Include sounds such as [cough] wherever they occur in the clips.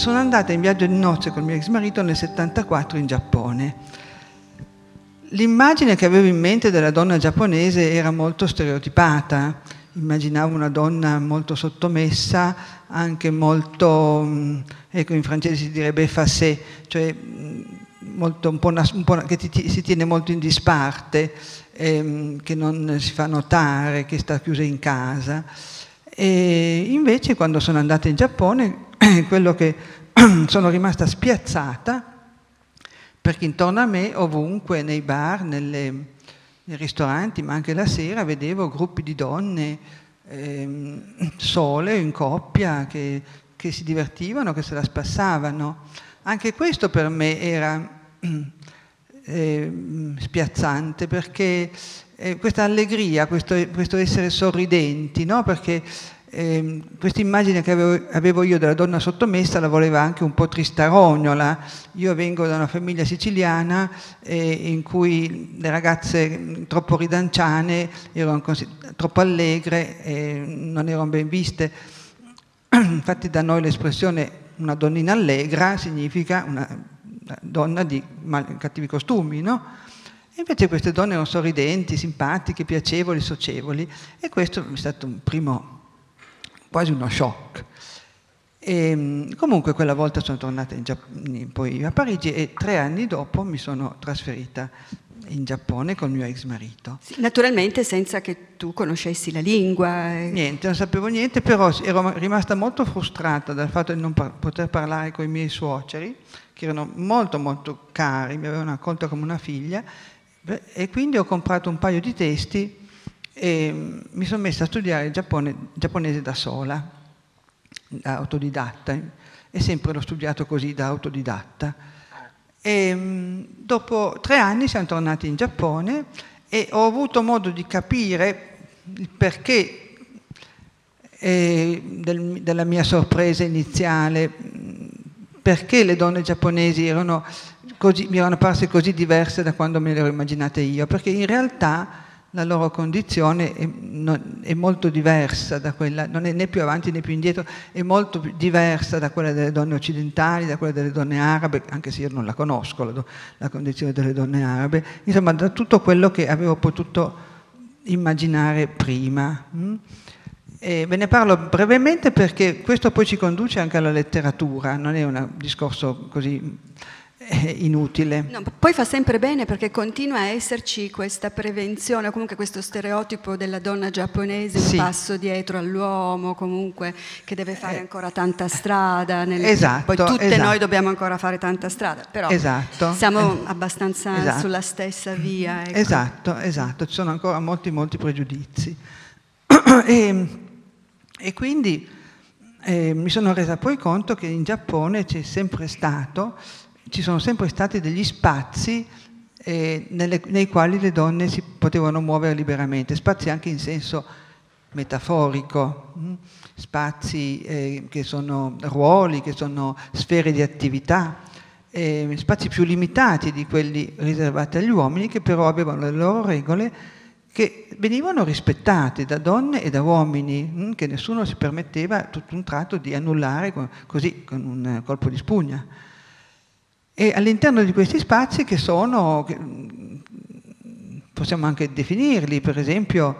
sono andata in viaggio di nozze col mio ex marito nel 74 in Giappone. L'immagine che avevo in mente della donna giapponese era molto stereotipata, immaginavo una donna molto sottomessa, anche molto, mm, ecco in francese si direbbe effacé, cioè mm, un po un po una, che ti, si tiene molto in disparte, ehm, che non si fa notare, che sta chiusa in casa. E invece quando sono andata in Giappone [coughs] quello che [coughs] sono rimasta spiazzata perché intorno a me, ovunque, nei bar, nelle, nei ristoranti, ma anche la sera, vedevo gruppi di donne eh, sole, in coppia, che, che si divertivano, che se la spassavano. Anche questo per me era [coughs] eh, spiazzante perché eh, questa allegria, questo, questo essere sorridenti, no? perché eh, questa immagine che avevo, avevo, io della donna sottomessa la voleva anche un po' tristarognola. Io vengo da una famiglia siciliana eh, in cui le ragazze mm, troppo ridanciane erano troppo allegre, eh, non erano ben viste. [clears throat] Infatti da noi l'espressione una donnina allegra significa una donna di mal, cattivi costumi, no? invece queste donne erano sorridenti, simpatiche, piacevoli, socievoli e questo è stato un primo quasi uno shock. E, ehm, comunque quella volta sono tornata in poi a Parigi e tre anni dopo mi sono trasferita in Giappone con mio ex marito. Sì, naturalmente senza che tu conoscessi la lingua. E... Eh. Niente, non sapevo niente, però ero rimasta molto frustrata dal fatto di non par- poter parlare con i miei suoceri, che erano molto molto cari, mi avevano accolta come una figlia, e quindi ho comprato un paio di testi e mi sono messa a studiare il Giappone, giapponese da sola, da autodidatta, e sempre l'ho studiato così da autodidatta. E, mm, dopo tre anni siamo tornati in Giappone e ho avuto modo di capire il perché eh, del, della mia sorpresa iniziale, perché le donne giapponesi erano così, mi erano parse così diverse da quando me le ero immaginate io, perché in realtà la loro condizione è, non, è molto diversa da quella, non è né più avanti né più indietro, è molto diversa da quella delle donne occidentali, da quella delle donne arabe, anche se io non la conosco, la, la condizione delle donne arabe, insomma da tutto quello che avevo potuto immaginare prima. Mm. E ve ne parlo brevemente perché questo poi ci conduce anche alla letteratura, non è un discorso così inutile. No, poi fa sempre bene perché continua a esserci questa prevenzione, o comunque questo stereotipo della donna giapponese sì. un passo dietro all'uomo, comunque che deve fare eh. ancora tanta strada. Nel... Esatto. Poi tutte esatto. noi dobbiamo ancora fare tanta strada, però esatto. siamo abbastanza esatto. sulla stessa via. Ecco. Esatto, esatto, ci sono ancora molti, molti pregiudizi. e, e quindi... Eh, mi sono resa poi conto che in Giappone c'è sempre stato ci sono sempre stati degli spazi eh, nelle, nei quali le donne si potevano muovere liberamente, spazi anche in senso metaforico, mh? Mm, spazi eh, che sono ruoli, che sono sfere di attività, eh, spazi più limitati di quelli riservati agli uomini che però avevano le loro regole che venivano rispettate da donne e da uomini, mh? Mm, che nessuno si permetteva tutto un tratto di annullare così con un colpo di spugna. E all'interno di questi spazi che sono, che mm, possiamo anche definirli, per esempio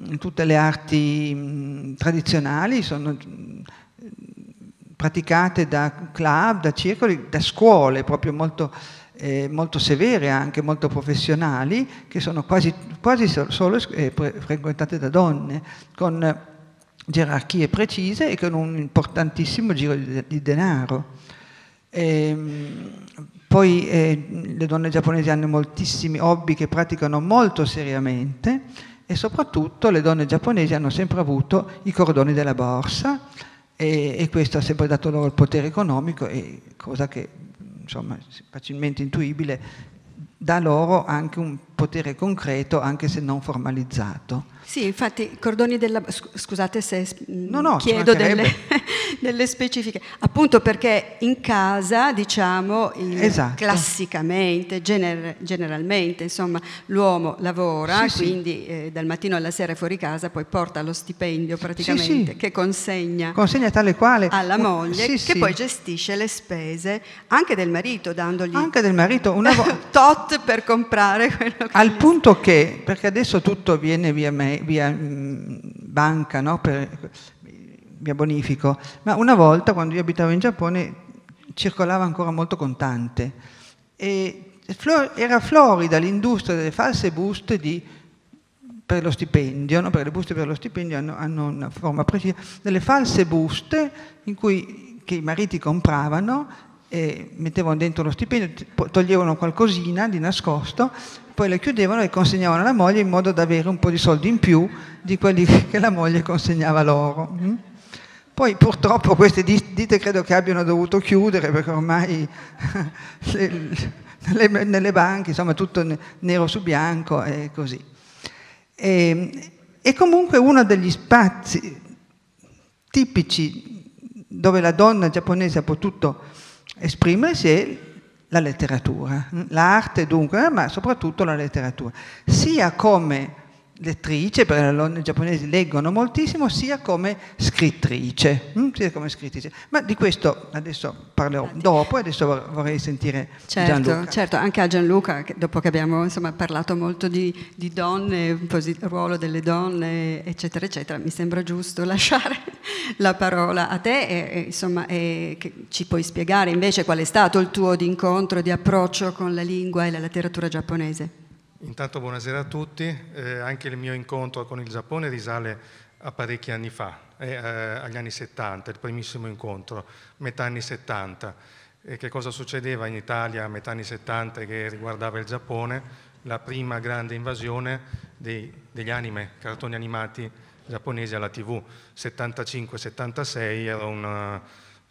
mm, tutte le arti mm, tradizionali sono praticate da club, da circoli, da scuole proprio molto, eh, molto severe, anche molto professionali, che sono quasi, quasi solo eh, frequentate da donne, con gerarchie precise e con un importantissimo giro di, di denaro. Ehm, poi eh, le donne giapponesi hanno moltissimi hobby che praticano molto seriamente e soprattutto le donne giapponesi hanno sempre avuto i cordoni della borsa e, e questo ha sempre dato loro il potere economico e cosa che insomma facilmente intuibile da loro anche un potere concreto anche se non formalizzato. Sì, infatti i cordoni della... scusate se mm, no, no, chiedo delle, [laughs] delle, specifiche, appunto perché in casa, diciamo, esatto. classicamente, gener, generalmente, insomma, l'uomo lavora, sì, quindi sì. Eh, dal mattino alla sera fuori casa, poi porta lo stipendio praticamente sì, che consegna, consegna tale quale. alla moglie, che poi gestisce le spese anche del marito, dandogli... Anche del marito, una volta... [laughs] tot per comprare quello al punto che, perché adesso tutto viene via, me, via mm, banca, no? per, via bonifico, ma una volta quando io abitavo in Giappone circolava ancora molto contante e era florida l'industria delle false buste di, per lo stipendio, no? perché le buste per lo stipendio hanno, hanno una forma precisa, delle false buste in cui che i mariti compravano mettevano dentro lo stipendio, toglievano qualcosina di nascosto, poi la chiudevano e consegnavano alla moglie in modo da avere un po' di soldi in più di quelli [laughs] che la moglie consegnava loro. Mm. Poi purtroppo queste dite credo che abbiano dovuto chiudere perché ormai [laughs] nelle, nelle banche, insomma tutto nero su bianco e così. E, ehm, e comunque uno degli spazi tipici dove la donna giapponese ha potuto esprimersi la letteratura, l'arte dunque, ma soprattutto la letteratura, sia come lettrice, perché le donne giapponesi leggono moltissimo, sia come scrittrice, mm? sia come scrittrice. Ma di questo adesso parlerò dopo e adesso vorrei sentire certo, Gianluca. Certo, anche a Gianluca, dopo che abbiamo insomma, parlato molto di, di donne, ruolo delle donne, eccetera, eccetera, mi sembra giusto [laughs] lasciare la parola a te e, e insomma, e, che ci puoi spiegare invece qual è stato il tuo incontro, di approccio con la lingua e la letteratura giapponese. Intanto buonasera a tutti, eh, anche il mio incontro con il Giappone risale a parecchi anni fa, eh, eh agli anni 70, il primissimo incontro, metà anni 70. E che cosa succedeva in Italia a metà anni 70 che riguardava il Giappone? La prima grande invasione dei, degli anime, cartoni animati giapponesi alla tv. 75-76 ero un,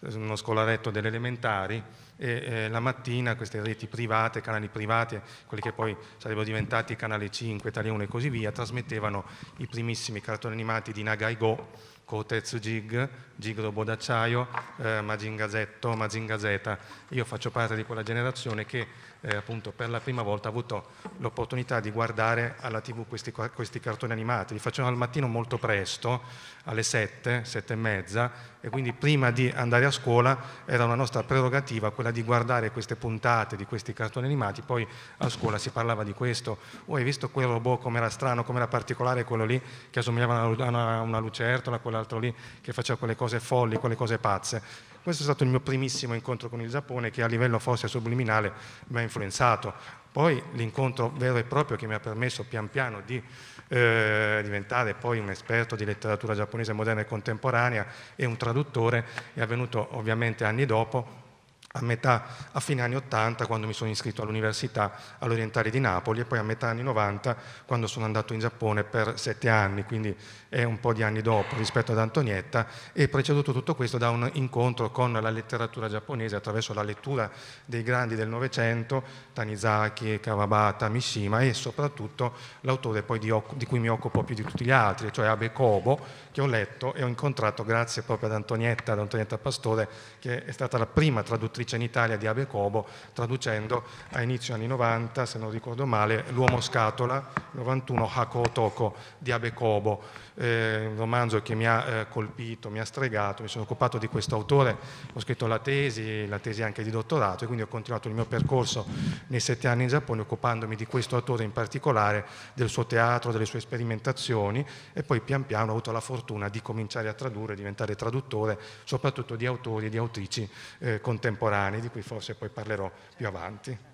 eh, uno scolaretto delle elementari, e eh, la mattina queste reti private, canali privati, quelli che poi sarebbero diventati Canale 5, Italia 1 e così via, trasmettevano i primissimi cartoni animati di Nagai Go, Kotetsu Jig, Jig Bodacciaio, d'acciaio, eh, Majin Gazetto, Majin Gazeta. Io faccio parte di quella generazione che eh, appunto per la prima volta ho avuto l'opportunità di guardare alla tv questi, questi, cartoni animati, li facevano al mattino molto presto, alle 7, 7 e mezza, e quindi prima di andare a scuola era una nostra prerogativa quella di guardare queste puntate di questi cartoni animati, poi a scuola si parlava di questo, o oh, hai visto quel robot com'era strano, com'era particolare quello lì che assomigliava a una, a una lucertola, quell'altro lì che faceva quelle cose folli, quelle cose pazze questo è stato il mio primissimo incontro con il Giappone che a livello forse subliminale mi ha influenzato. Poi l'incontro vero e proprio che mi ha permesso pian piano di eh, diventare poi un esperto di letteratura giapponese moderna e contemporanea e un traduttore è avvenuto ovviamente anni dopo, a metà, a fine anni 80 quando mi sono iscritto all'università all'Orientale di Napoli e poi a metà anni 90 quando sono andato in Giappone per sette anni, quindi è un po' di anni dopo rispetto ad Antonietta e preceduto tutto questo da un incontro con la letteratura giapponese attraverso la lettura dei grandi del Novecento, Tanizaki, Kawabata, Mishima e soprattutto l'autore di, di, cui mi occupo più di tutti gli altri, cioè Abe Kobo, che ho letto e ho incontrato grazie proprio ad Antonietta, ad Antonietta Pastore, che è stata la prima traduttrice in Italia di Abe Kobo, traducendo a inizio anni 90, se non ricordo male, L'uomo scatola, 91 Hako Otoko di Abe Kobo eh, un romanzo che mi ha eh, colpito, mi ha stregato, mi sono occupato di questo autore, ho scritto la tesi, la tesi anche di dottorato e quindi ho continuato il mio percorso nei sette anni in Giappone occupandomi di questo autore in particolare, del suo teatro, delle sue sperimentazioni e poi pian piano ho avuto la fortuna di cominciare a tradurre, diventare traduttore soprattutto di autori e di autrici eh, contemporanei di cui forse poi parlerò più avanti.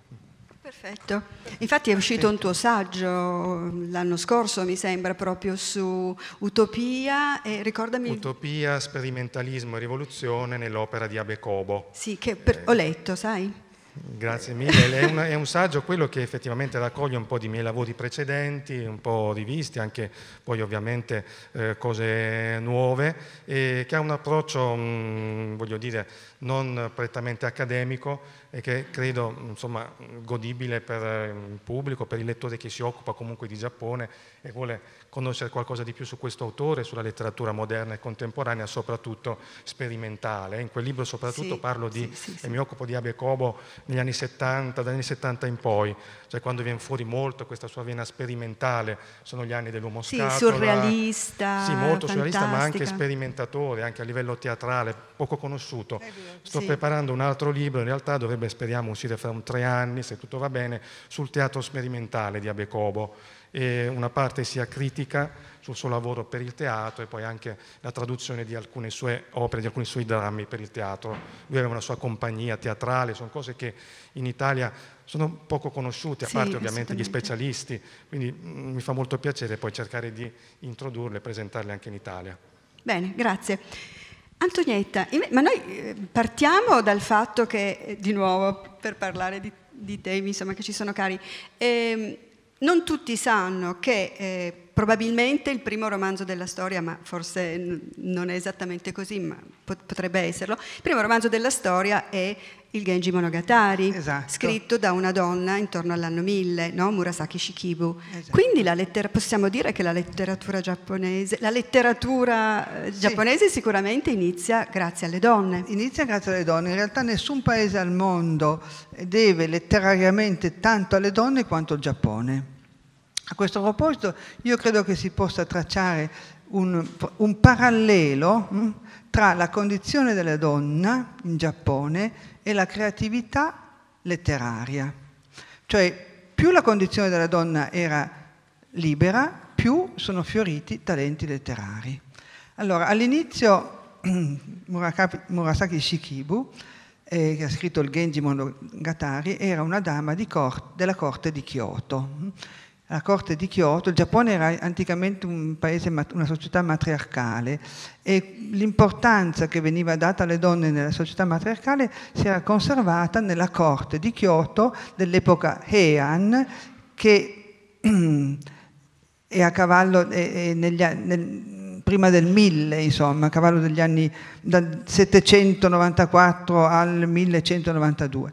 Perfetto, infatti è uscito un tuo saggio mm, l'anno scorso, mi sembra, proprio su utopia e ricordami... Utopia, sperimentalismo e rivoluzione nell'opera di Abe Cobo. Sì, che per... eh... ho letto, sai? Grazie mille, è un, è un, saggio quello che effettivamente raccoglie un po' di miei lavori precedenti, un po' rivisti, anche poi ovviamente eh, cose nuove, e che ha un approccio, mh, mm, voglio dire, non prettamente accademico e che credo insomma, godibile per eh, il pubblico, per il lettore che si occupa comunque di Giappone e vuole conoscere qualcosa di più su questo autore, sulla letteratura moderna e contemporanea, soprattutto sperimentale. In quel libro soprattutto sì, parlo di, sì, sì, e mi occupo di Abe Cobo negli anni 70, dagli anni 70 in poi, cioè quando viene fuori molto questa sua vena sperimentale, sono gli anni dell'uomo sì, scatola. surrealista. Sì, molto fantastica. surrealista, ma anche sperimentatore, anche a livello teatrale, poco conosciuto. Sto preparando un altro libro, in realtà dovrebbe, speriamo, uscire fra un tre anni, se tutto va bene, sul teatro sperimentale di Abe Cobo e una parte sia critica sul suo lavoro per il teatro e poi anche la traduzione di alcune sue opere, di alcuni suoi drammi per il teatro. Lui aveva una sua compagnia teatrale, sono cose che in Italia sono poco conosciute, a sì, parte ovviamente gli specialisti, quindi mm, mi fa molto piacere poi cercare di introdurle e presentarle anche in Italia. Bene, grazie. Antonietta, ma noi eh, partiamo dal fatto che, eh, di nuovo, per parlare di, di temi insomma, che ci sono cari, eh, non tutti sanno che eh, probabilmente il primo romanzo della storia, ma forse non è esattamente così, ma potrebbe esserlo, il primo romanzo della storia è il Genji Monogatari, esatto. scritto da una donna intorno all'anno 1000, no? Murasaki Shikibu. Esatto. Quindi lettera, possiamo dire che la letteratura giapponese, la letteratura eh, sì. giapponese sicuramente inizia grazie alle donne. Inizia grazie alle donne, in realtà nessun paese al mondo deve letterariamente tanto alle donne quanto il Giappone a questo proposito io credo che si possa tracciare un, un parallelo mh, mm, tra la condizione della donna in Giappone e la creatività letteraria. Cioè più la condizione della donna era libera, più sono fioriti talenti letterari. Allora, all'inizio [clears throat] Murasaki Shikibu, eh, che ha scritto il Genji Monogatari, era una dama cor- della corte di Kyoto mm la corte di Kyoto, il Giappone era anticamente un paese, una società matriarcale e l'importanza che veniva data alle donne nella società matriarcale si era conservata nella corte di Kyoto dell'epoca Heian che [clears throat] è a cavallo è, è negli, nel, prima del 1000, insomma, a cavallo degli anni dal 794 al 1192.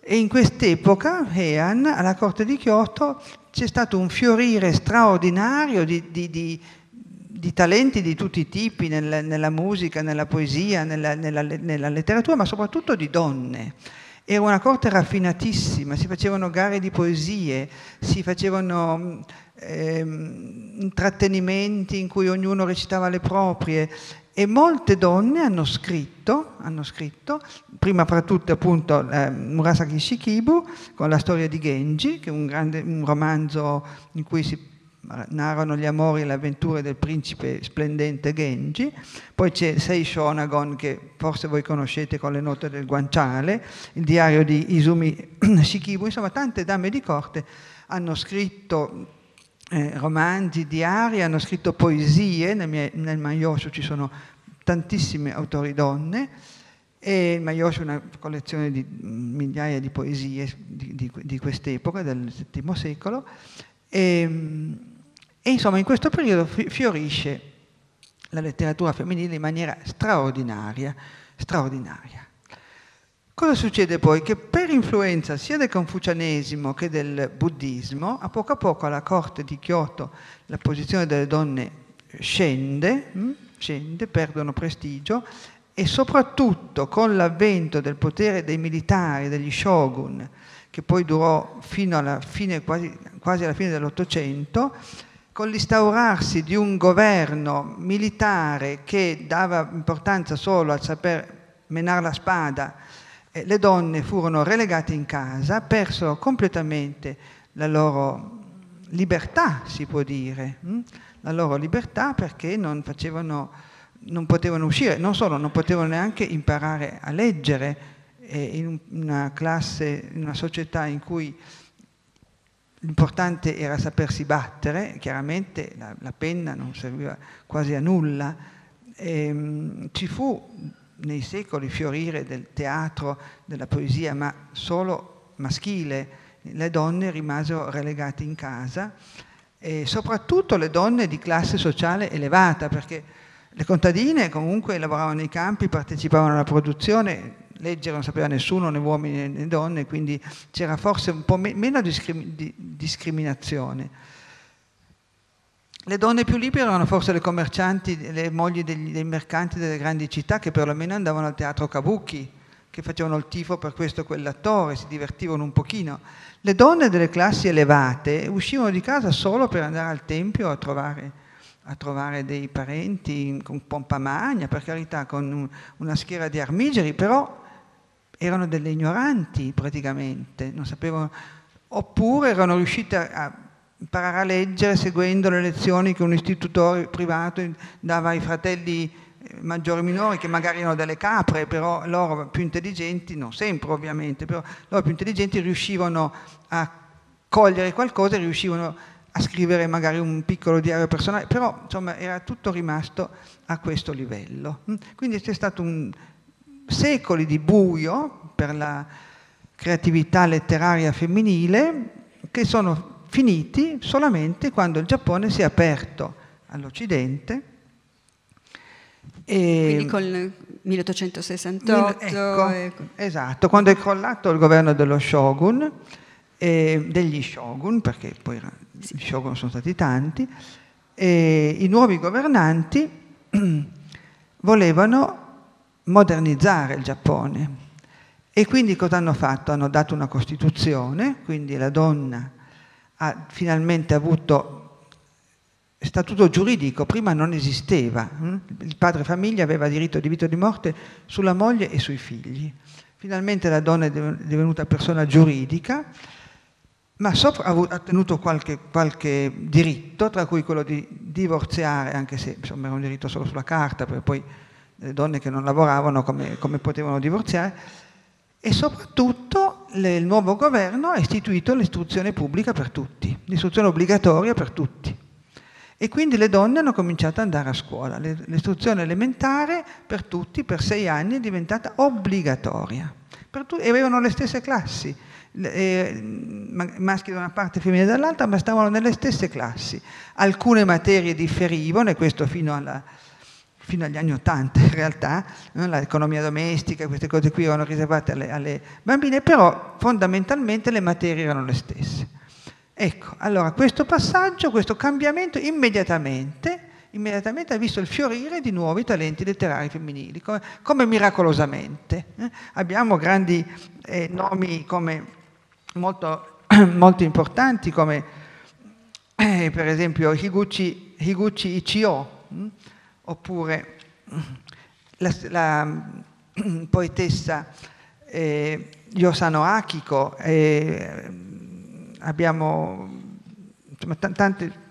E in quest'epoca Heian alla corte di Kyoto c'è stato un fiorire straordinario di, di, di, di talenti di tutti i tipi nel, nella musica, nella poesia, nella, nella, nella letteratura, ma soprattutto di donne. Era una corte raffinatissima, si facevano gare di poesie, si facevano eh, intrattenimenti in cui ognuno recitava le proprie, e molte donne hanno scritto, hanno scritto prima fra tutte appunto eh, Murasaki Shikibu con la storia di Genji, che è un, grande, un romanzo in cui si narrano gli amori e le avventure del principe splendente Genji, poi c'è Sei Shonagon che forse voi conoscete con le note del guanciale, il diario di Izumi [coughs] Shikibu, insomma tante dame di corte hanno scritto eh, romanzi, diari, hanno scritto poesie, nel, mie, nel Maioshu ci sono tantissime autori donne e il Maioshu è una collezione di mm, migliaia di poesie di, di, di quest'epoca, del VII secolo. E, mm, e insomma in questo periodo fiorisce la letteratura femminile in maniera straordinaria, straordinaria. Cosa succede poi? Che per influenza sia del confucianesimo che del buddismo, a poco a poco alla corte di Kyoto la posizione delle donne scende, mm, scende perdono prestigio e soprattutto con l'avvento del potere dei militari, degli shogun, che poi durò fino alla fine, quasi, quasi alla fine dell'Ottocento, con l'instaurarsi di un governo militare che dava importanza solo al saper menare la spada, le donne furono relegate in casa, persero completamente la loro libertà, si può dire, hm? la loro libertà perché non facevano, non potevano uscire, non solo, non potevano neanche imparare a leggere in una classe, in una società in cui l'importante era sapersi battere, chiaramente la, la penna non serviva quasi a nulla. E, ehm, ci fu nei secoli fiorire del teatro, della poesia, ma solo maschile. Le donne rimasero relegate in casa e soprattutto le donne di classe sociale elevata, perché le contadine comunque lavoravano nei campi, partecipavano alla produzione, leggere non sapeva nessuno, né uomini né donne, quindi c'era forse un po' meno di- discriminazione. Le donne più libere erano forse le commercianti, le mogli degli, dei mercanti delle grandi città che perlomeno andavano al teatro Kabuki, che facevano il tifo per questo o quell'attore, si divertivano un pochino. Le donne delle classi elevate uscivano di casa solo per andare al tempio a trovare, a trovare dei parenti con pompa magna, per carità, con un, una schiera di armigeri, però erano delle ignoranti praticamente, non sapevano, oppure erano riuscite a, a imparare a leggere seguendo le lezioni che un istitutore privato dava ai fratelli eh, maggiori e minori che magari erano delle capre, però loro più intelligenti, non sempre ovviamente, però loro più intelligenti riuscivano a cogliere qualcosa, e riuscivano a scrivere magari un piccolo diario personale, però insomma era tutto rimasto a questo livello. Mm? Quindi c'è stato un secoli di buio per la creatività letteraria femminile che sono finiti solamente quando il Giappone si è aperto all'Occidente. Quindi con il 1868. Ecco, ecco. Esatto, quando è crollato il governo dello shogun, eh, degli shogun, perché poi era, sì. i shogun sono stati tanti, eh, i nuovi governanti [clears throat] volevano modernizzare il Giappone. E quindi cosa hanno fatto? Hanno dato una Costituzione, quindi la donna ha finalmente avuto statuto giuridico, prima non esisteva. Mm? Il padre famiglia aveva diritto di vita o di morte sulla moglie e sui figli. Finalmente la donna è divenuta persona giuridica, ma sopra ha tenuto qualche, qualche, diritto, tra cui quello di divorziare, anche se insomma, era un diritto solo sulla carta, perché poi le donne che non lavoravano come, come potevano divorziare, e soprattutto il nuovo governo ha istituito l'istruzione pubblica per tutti, l'istruzione obbligatoria per tutti. E quindi le donne hanno cominciato ad andare a scuola. L'istruzione elementare per tutti, per sei anni, è diventata obbligatoria. Tu- e avevano le stesse classi, eh, maschi da una parte e femmine dall'altra, ma stavano nelle stesse classi. Alcune materie differivano, e questo fino alla, fino agli anni Ottanta in realtà, no? l'economia domestica, queste cose qui erano riservate alle, alle, bambine, però fondamentalmente le materie erano le stesse. Ecco, allora questo passaggio, questo cambiamento immediatamente, immediatamente ha visto il fiorire di nuovi talenti letterari femminili, come, come miracolosamente. Eh? Abbiamo grandi eh, nomi come, molto, [clears throat] molto, importanti come eh, per esempio Higuchi, Higuchi Ichio, mh? Hm? oppure la, la mm, poetessa eh, Yosano Akiko, eh, abbiamo insomma, tante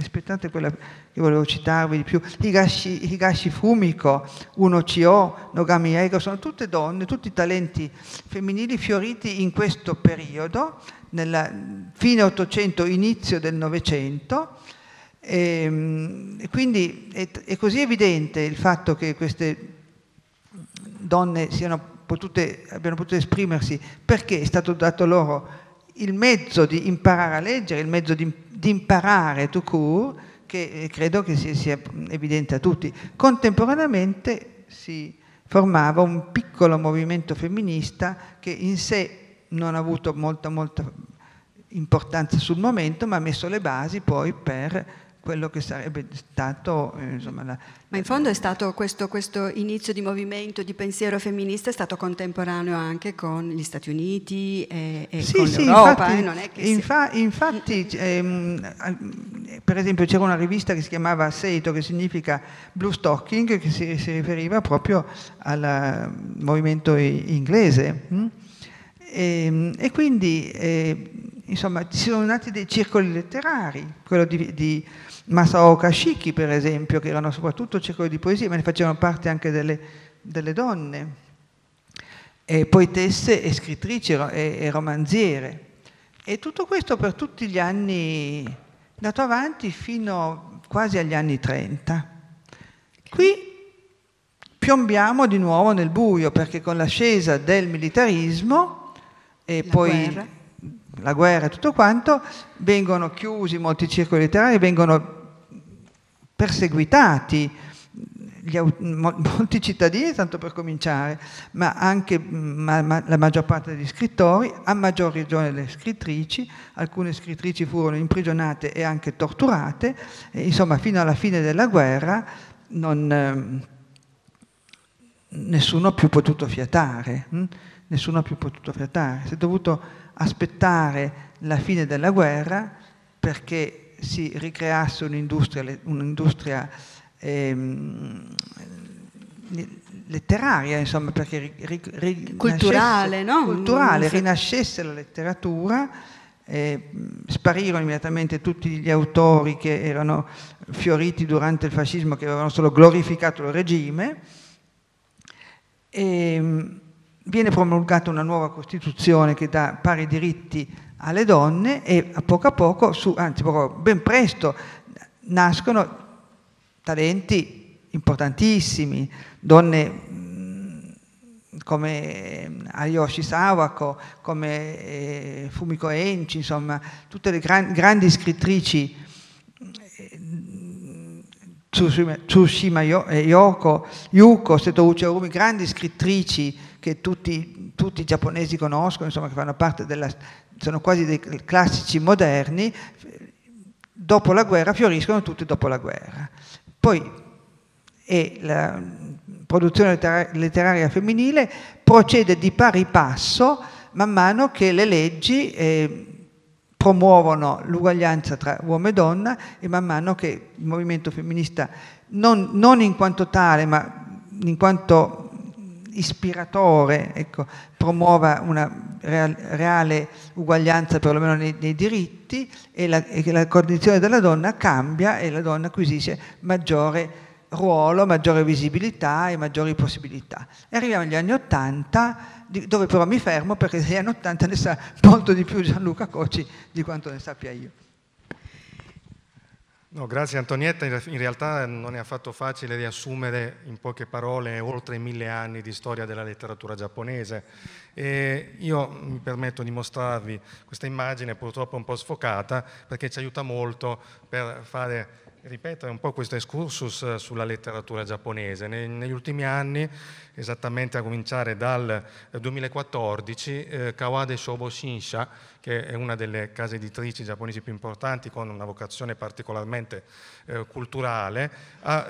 aspettate quella che volevo citarvi di più, Higashi, Higashi Fumiko, Uno Chio, Nogami Ego, sono tutte donne, tutti talenti femminili fioriti in questo periodo, nella fine 800, inizio del Novecento, e, ehm, e quindi è, è, così evidente il fatto che queste donne potute, abbiano potuto esprimersi perché è stato dato loro il mezzo di imparare a leggere, il mezzo di, di imparare to court, che eh, credo che sia, sia evidente a tutti. Contemporaneamente si formava un piccolo movimento femminista che in sé non ha avuto molta, molta importanza sul momento, ma ha messo le basi poi per quello che sarebbe stato... Eh, insomma, la... Ma in fondo è stato questo, questo, inizio di movimento, di pensiero femminista, è stato contemporaneo anche con gli Stati Uniti e, e sì, con sì, l'Europa. Infatti, eh, infa, si... infatti ehm, per esempio c'era una rivista che si chiamava Seito, che significa Blue Stocking, che si, si riferiva proprio al eh, movimento inglese. Mm? E, ehm, e quindi... Eh, insomma, ci sono nati dei circoli letterari, quello di, di Masao Kashiki per esempio, che erano soprattutto circoli di poesia, ma ne facevano parte anche delle, delle donne, e poetesse e scrittrici e, e, romanziere. E tutto questo per tutti gli anni, dato avanti fino quasi agli anni 30. Qui piombiamo di nuovo nel buio perché con l'ascesa del militarismo e la poi guerra la guerra e tutto quanto, vengono chiusi molti circoli letterari, vengono perseguitati aut- [laughs] molti cittadini, tanto per cominciare, ma anche ma, ma, la maggior parte degli scrittori, a maggior ragione le scrittrici, alcune scrittrici furono imprigionate e anche torturate, e, insomma fino alla fine della guerra non, eh, nessuno ha più potuto fiatare. Hm? Nessuno ha più potuto fiatare, si è dovuto aspettare la fine della guerra perché si ricreasse un'industria, un'industria ehm, letteraria, insomma, perché ri, ri, culturale, no? culturale, rinascesse la letteratura, eh, sparirono immediatamente tutti gli autori che erano fioriti durante il fascismo, che avevano solo glorificato il regime. E, ehm, viene promulgata una nuova Costituzione che dà pari diritti alle donne e a poco a poco, su, anzi poco, ben presto, nascono talenti importantissimi, donne mm, come Ayoshi Sawako, come eh, Fumiko Enchi, insomma, tutte le gran, grandi scrittrici, mm, Tsushima eh, Yoko, Yuko, Seto Ucherumi, grandi scrittrici che tutti, tutti, i giapponesi conoscono, insomma, che fanno parte della, sono quasi dei classici moderni, dopo la guerra fioriscono tutti dopo la guerra. Poi e la produzione letteraria femminile procede di pari passo man mano che le leggi eh, promuovono l'uguaglianza tra uomo e donna e man mano che il movimento femminista non, non in quanto tale ma in quanto ispiratore, ecco, promuova una reale uguaglianza perlomeno nei, nei diritti e la, e la condizione della donna cambia e la donna acquisisce maggiore ruolo, maggiore visibilità e maggiori possibilità. E arriviamo agli anni Ottanta, dove però mi fermo perché negli anni Ottanta ne sa molto di più Gianluca Cocci di quanto ne sappia io. No, grazie Antonietta, in realtà non è affatto facile riassumere in poche parole oltre mille anni di storia della letteratura giapponese e io mm, mi permetto di mostrarvi questa immagine purtroppo un po' sfocata perché ci aiuta molto per fare ripetere un po' questo excursus eh, sulla letteratura giapponese. negli ultimi anni, esattamente a cominciare dal 2014, eh, eh, Kawade Shobo Shinsha, che è una delle case editrici giapponesi più importanti con una vocazione particolarmente eh, culturale, ha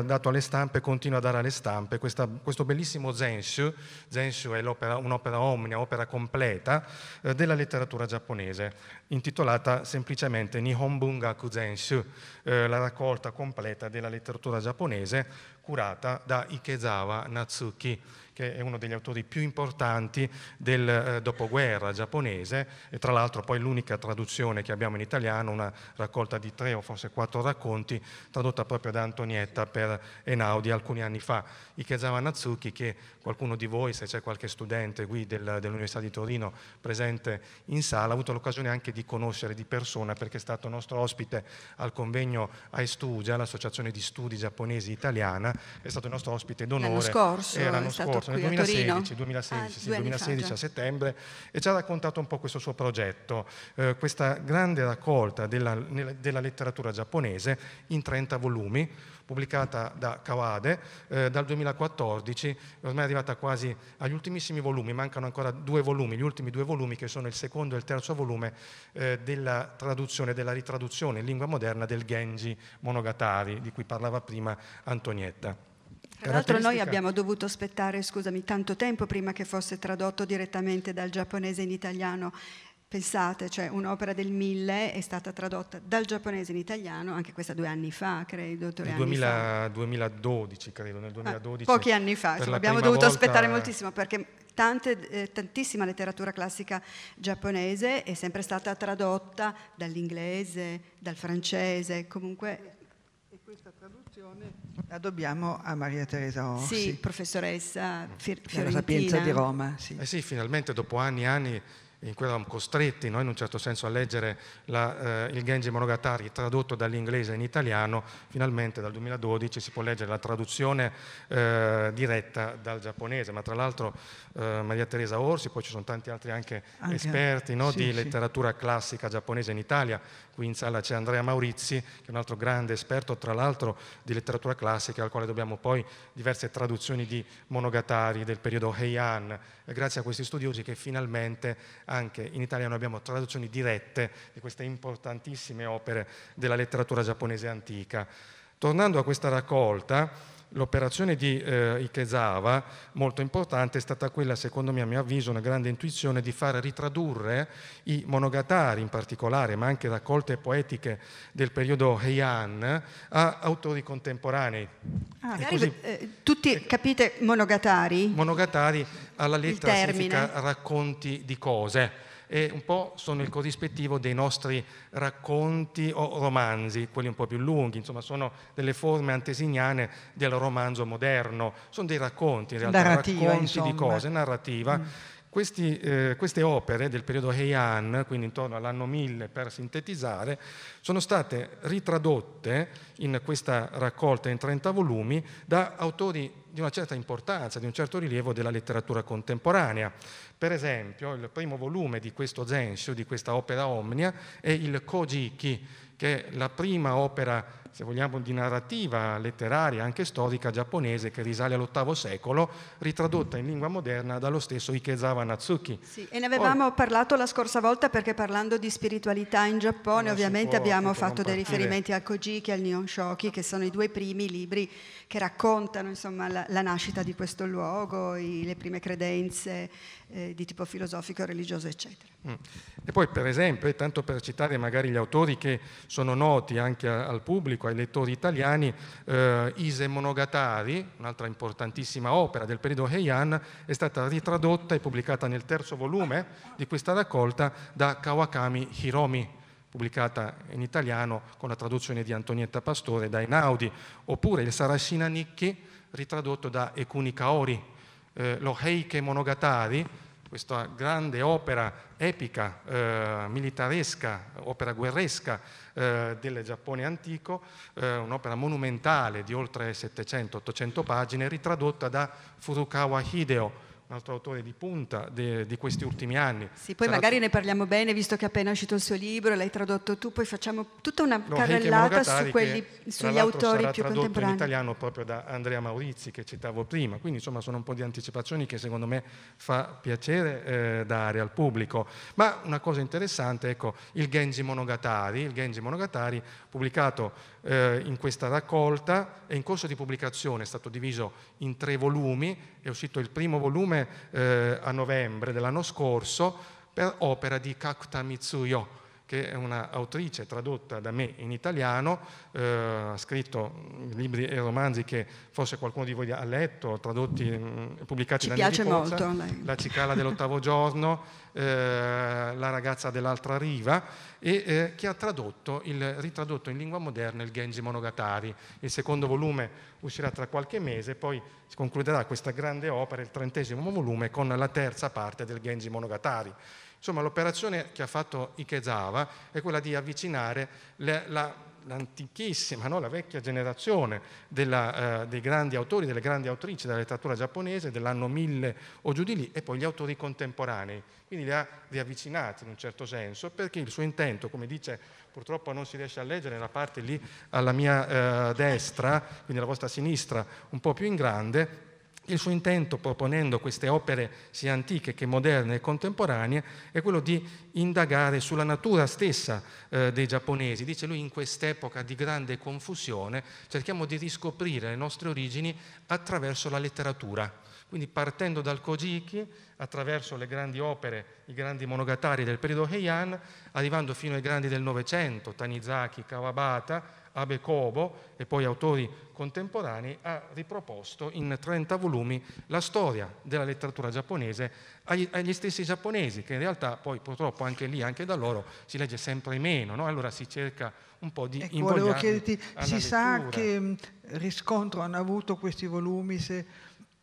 eh, dato alle stampe e continua a dare alle stampe questa, questo bellissimo Zenshu, Zenshu è un'opera omnia, opera completa eh, della letteratura giapponese, intitolata semplicemente Nihonbungaku Zenshu, eh, la raccolta completa della letteratura giapponese curata da Ikezawa Natsuki che è uno degli autori più importanti del eh, dopoguerra giapponese, e tra l'altro poi l'unica traduzione che abbiamo in italiano, una raccolta di tre o forse quattro racconti, tradotta proprio da Antonietta per Enaudi alcuni anni fa. Ikezawa Natsuki, che qualcuno di voi, se c'è qualche studente qui del, dell'Università di Torino presente in sala, ha avuto l'occasione anche di conoscere di persona perché è stato nostro ospite al convegno Aestugia, l'associazione di studi giapponesi italiana, è stato il nostro ospite d'onore. L'anno scorso, eh, l'anno scorso qui 2016, 2016, ah, sì, 2016 a settembre e ci ha raccontato un po' questo suo progetto, eh, questa grande raccolta della, della, letteratura giapponese in 30 volumi, pubblicata da Kawade eh, dal 2014, ormai è arrivata quasi agli ultimissimi volumi, mancano ancora due volumi, gli ultimi due volumi che sono il secondo e il terzo volume eh, della traduzione, della ritraduzione in lingua moderna del Genji Monogatari di cui parlava prima Antonietta. Tra l'altro noi abbiamo dovuto aspettare, scusami, tanto tempo prima che fosse tradotto direttamente dal giapponese in italiano. Pensate, cioè un'opera del 1000 è stata tradotta dal giapponese in italiano, anche questa due anni fa, credo, tre nel 2012, credo, nel 2012. Ah, pochi anni fa, insomma, abbiamo dovuto volta... aspettare moltissimo perché tante, eh, tantissima letteratura classica giapponese è sempre stata tradotta dall'inglese, dal francese, comunque... E questa traduzione discussione la dobbiamo a Maria Teresa Orsi. Sì, professoressa Fiorentina. Della Sapienza di Roma, sì. Eh sì, finalmente dopo anni e anni in cui eravamo costretti noi in un certo senso a leggere la, eh, il Genji Monogatari tradotto dall'inglese in italiano, finalmente dal 2012 si può leggere la traduzione eh, diretta dal giapponese, ma tra l'altro eh, Maria Teresa Orsi, poi ci sono tanti altri anche, anche esperti no, sì, di sì. letteratura classica giapponese in Italia, qui in sala c'è Andrea Maurizi, che è un altro grande esperto tra l'altro di letteratura classica, al quale dobbiamo poi diverse traduzioni di Monogatari del periodo Heian, grazie a questi studiosi che finalmente anche in italiano abbiamo traduzioni dirette di queste importantissime opere della letteratura giapponese antica. Tornando a questa raccolta, L'operazione di eh, Ikezawa, molto importante, è stata quella, secondo me, a mio avviso, una grande intuizione di far ritradurre i monogatari in particolare, ma anche raccolte poetiche del periodo Heian, a autori contemporanei. Ah, così, eh, tutti eh, capite monogatari? Monogatari alla lettera significa racconti di cose e un po' sono il corrispettivo dei nostri racconti o romanzi, quelli un po' più lunghi, insomma sono delle forme antesignane del romanzo moderno, sono dei racconti in realtà, narrativa, racconti insomma. di cose, narrativa, mm. Questi, eh, queste opere del periodo Heian, quindi intorno all'anno 1000 per sintetizzare, sono state ritradotte in questa raccolta in 30 volumi da autori di una certa importanza, di un certo rilievo della letteratura contemporanea. Per esempio, il primo volume di questo Zenshu, di questa opera omnia, è il Kojiki, che è la prima opera se vogliamo, di narrativa letteraria, anche storica, giapponese che risale all'VIII secolo, ritradotta in lingua moderna dallo stesso Ikezawa Natsuki. Sì, e ne avevamo Or- parlato la scorsa volta perché parlando di spiritualità in Giappone ovviamente abbiamo fatto dei riferimenti al Kojiki e al Nihon Shoki, che sono i due primi libri che raccontano insomma, la, la, nascita di questo luogo, i, le prime credenze eh, di tipo filosofico, religioso, eccetera. Mm. E poi, per esempio, eh, tanto per citare magari gli autori che sono noti anche al pubblico, ai lettori italiani, eh, Ise Monogatari, un'altra importantissima opera del periodo Heian, è stata ritradotta e pubblicata nel terzo volume di questa raccolta da Kawakami Hiromi pubblicata in italiano con la traduzione di Antonietta Pastore da Einaudi, oppure il Sarasina Nicchi ritradotto da Ekuni Kaori, eh, lo Heike Monogatari, questa grande opera epica, eh, militaresca, opera guerresca eh, del Giappone antico, eh, un'opera monumentale di oltre 700-800 pagine, ritradotta da Furukawa Hideo, un altro autore di punta de, di questi ultimi anni. Sì, poi Sarà magari ne parliamo bene, visto che è appena uscito il suo libro, l'hai tradotto tu, poi facciamo tutta una no, carrellata su quelli, che, sugli autori più contemporanei. in italiano proprio da Andrea Maurizi, che citavo prima, quindi insomma sono un po' di anticipazioni che secondo me fa piacere eh, dare al pubblico. Ma una cosa interessante, ecco, il Genji Monogatari, il Genji Monogatari pubblicato eh, in questa raccolta, è in corso di pubblicazione, è stato diviso in tre volumi, è uscito il primo volume eh, a novembre dell'anno scorso per opera di Kakuta Mitsuyo, che è un'autrice tradotta da me in italiano, eh, ha scritto libri e romanzi che forse qualcuno di voi ha letto, tradotti, e mm, pubblicati Ci da piace Nelly Pozza, molto, lei. La cicala dell'ottavo giorno, eh, La ragazza dell'altra riva, e eh, che ha tradotto, il, ritradotto in lingua moderna il Genji Monogatari. Il secondo volume uscirà tra qualche mese, poi si concluderà questa grande opera, il trentesimo volume, con la terza parte del Genji Monogatari. Insomma, l'operazione che ha fatto Ikezawa è quella di avvicinare le, la, l'antichissima, no? la vecchia generazione della, eh, dei grandi autori, delle grandi autrici della letteratura giapponese dell'anno 1000 o giù di lì, e poi gli autori contemporanei. Quindi li ha riavvicinati in un certo senso, perché il suo intento, come dice, purtroppo non si riesce a leggere nella parte lì alla mia eh, destra, quindi alla vostra sinistra, un po' più in grande, il suo intento, proponendo queste opere sia antiche che moderne e contemporanee, è quello di indagare sulla natura stessa eh, dei giapponesi. Dice lui, in quest'epoca di grande confusione, cerchiamo di riscoprire le nostre origini attraverso la letteratura. Quindi partendo dal Kojiki, attraverso le grandi opere, i grandi monogatari del periodo Heian, arrivando fino ai grandi del Novecento, Tanizaki, Kawabata, Abe Kobo e poi autori contemporanei, ha riproposto in 30 volumi la storia della letteratura giapponese agli, agli stessi giapponesi, che in realtà poi purtroppo anche lì, anche da loro, si legge sempre meno, no? allora si cerca un po' di ecco, volevo chiederti, si lettura. sa che riscontro hanno avuto questi volumi se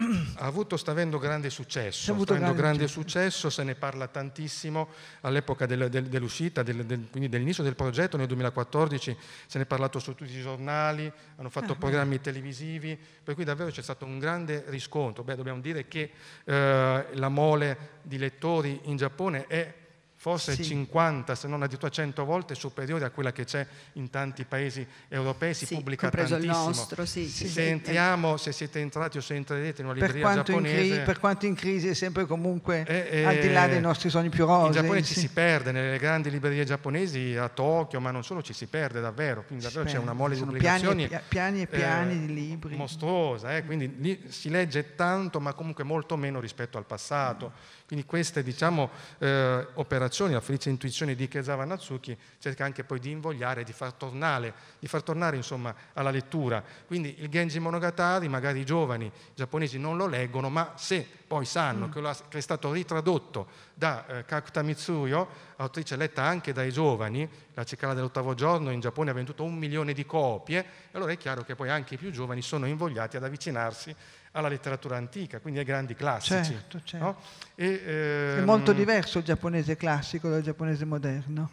ha avuto, sta avendo grande successo, sta avendo grande successo, se ne parla tantissimo all'epoca del, del, dell'uscita, del, quindi dell'inizio del progetto nel 2014, se ne è parlato su tutti i giornali, hanno fatto ah, programmi beh. televisivi, per cui davvero c'è stato un grande riscontro. Beh, dobbiamo dire che eh, la mole di lettori in Giappone è forse sì. 50 se non addirittura 100 volte superiore a quella che c'è in tanti paesi europei, si sì, pubblica tantissimo. Nostro, sì, se, entriamo, se siete entrati o se entrerete in una libreria per giapponese... Crisi, per quanto in crisi è sempre comunque eh, eh, al di là dei nostri sogni più rosei. In Giappone ci si perde, nelle grandi librerie giapponesi, a Tokyo, ma non solo, ci si perde davvero, quindi davvero c'è una mole di pubblicazioni... Piani, e piani, eh, di libri. Mostruosa, eh, quindi lì si legge tanto ma comunque molto meno rispetto al passato. Mm quindi queste diciamo, eh, operazioni, la felice intuizione di Kezawa Natsuki cerca anche poi di invogliare, di far tornare, di far tornare insomma, alla lettura. Quindi il Genji Monogatari, magari i giovani i giapponesi non lo leggono, ma se poi sanno mm. che, ha, che, è stato ritradotto da eh, Kakuta Mitsuyo, autrice letta anche dai giovani, la cicala dell'ottavo giorno in Giappone ha venduto un milione di copie, allora è chiaro che poi anche i più giovani sono invogliati ad avvicinarsi alla letteratura antica, quindi ai grandi classici. Certo, certo. No? E, ehm, è molto ehm, diverso il giapponese classico dal giapponese moderno.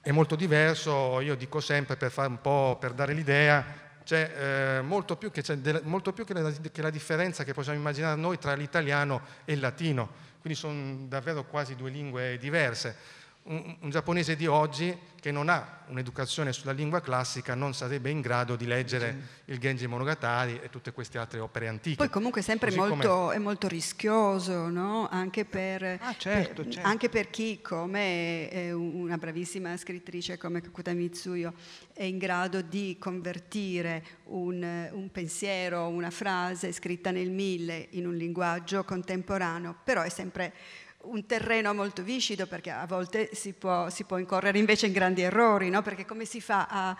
È molto diverso, io dico sempre per fare un po', per dare l'idea, c'è eh, molto più, che, de, molto più che, la, che, la, differenza che possiamo immaginare noi tra l'italiano e il latino, quindi sono davvero quasi due lingue diverse un, un giapponese di oggi che non ha un'educazione sulla lingua classica non sarebbe in grado di leggere il Genji Monogatari e tutte queste altre opere antiche. Poi comunque sempre molto, è molto rischioso, no? anche, per, ah, certo, per, certo. anche, per, chi come una bravissima scrittrice come Kakuta Mitsuyo è in grado di convertire un, un pensiero, una frase scritta nel mille in un linguaggio contemporaneo, però è sempre un terreno molto viscido perché a volte si può, si può incorrere invece in grandi errori, no? perché come si fa a,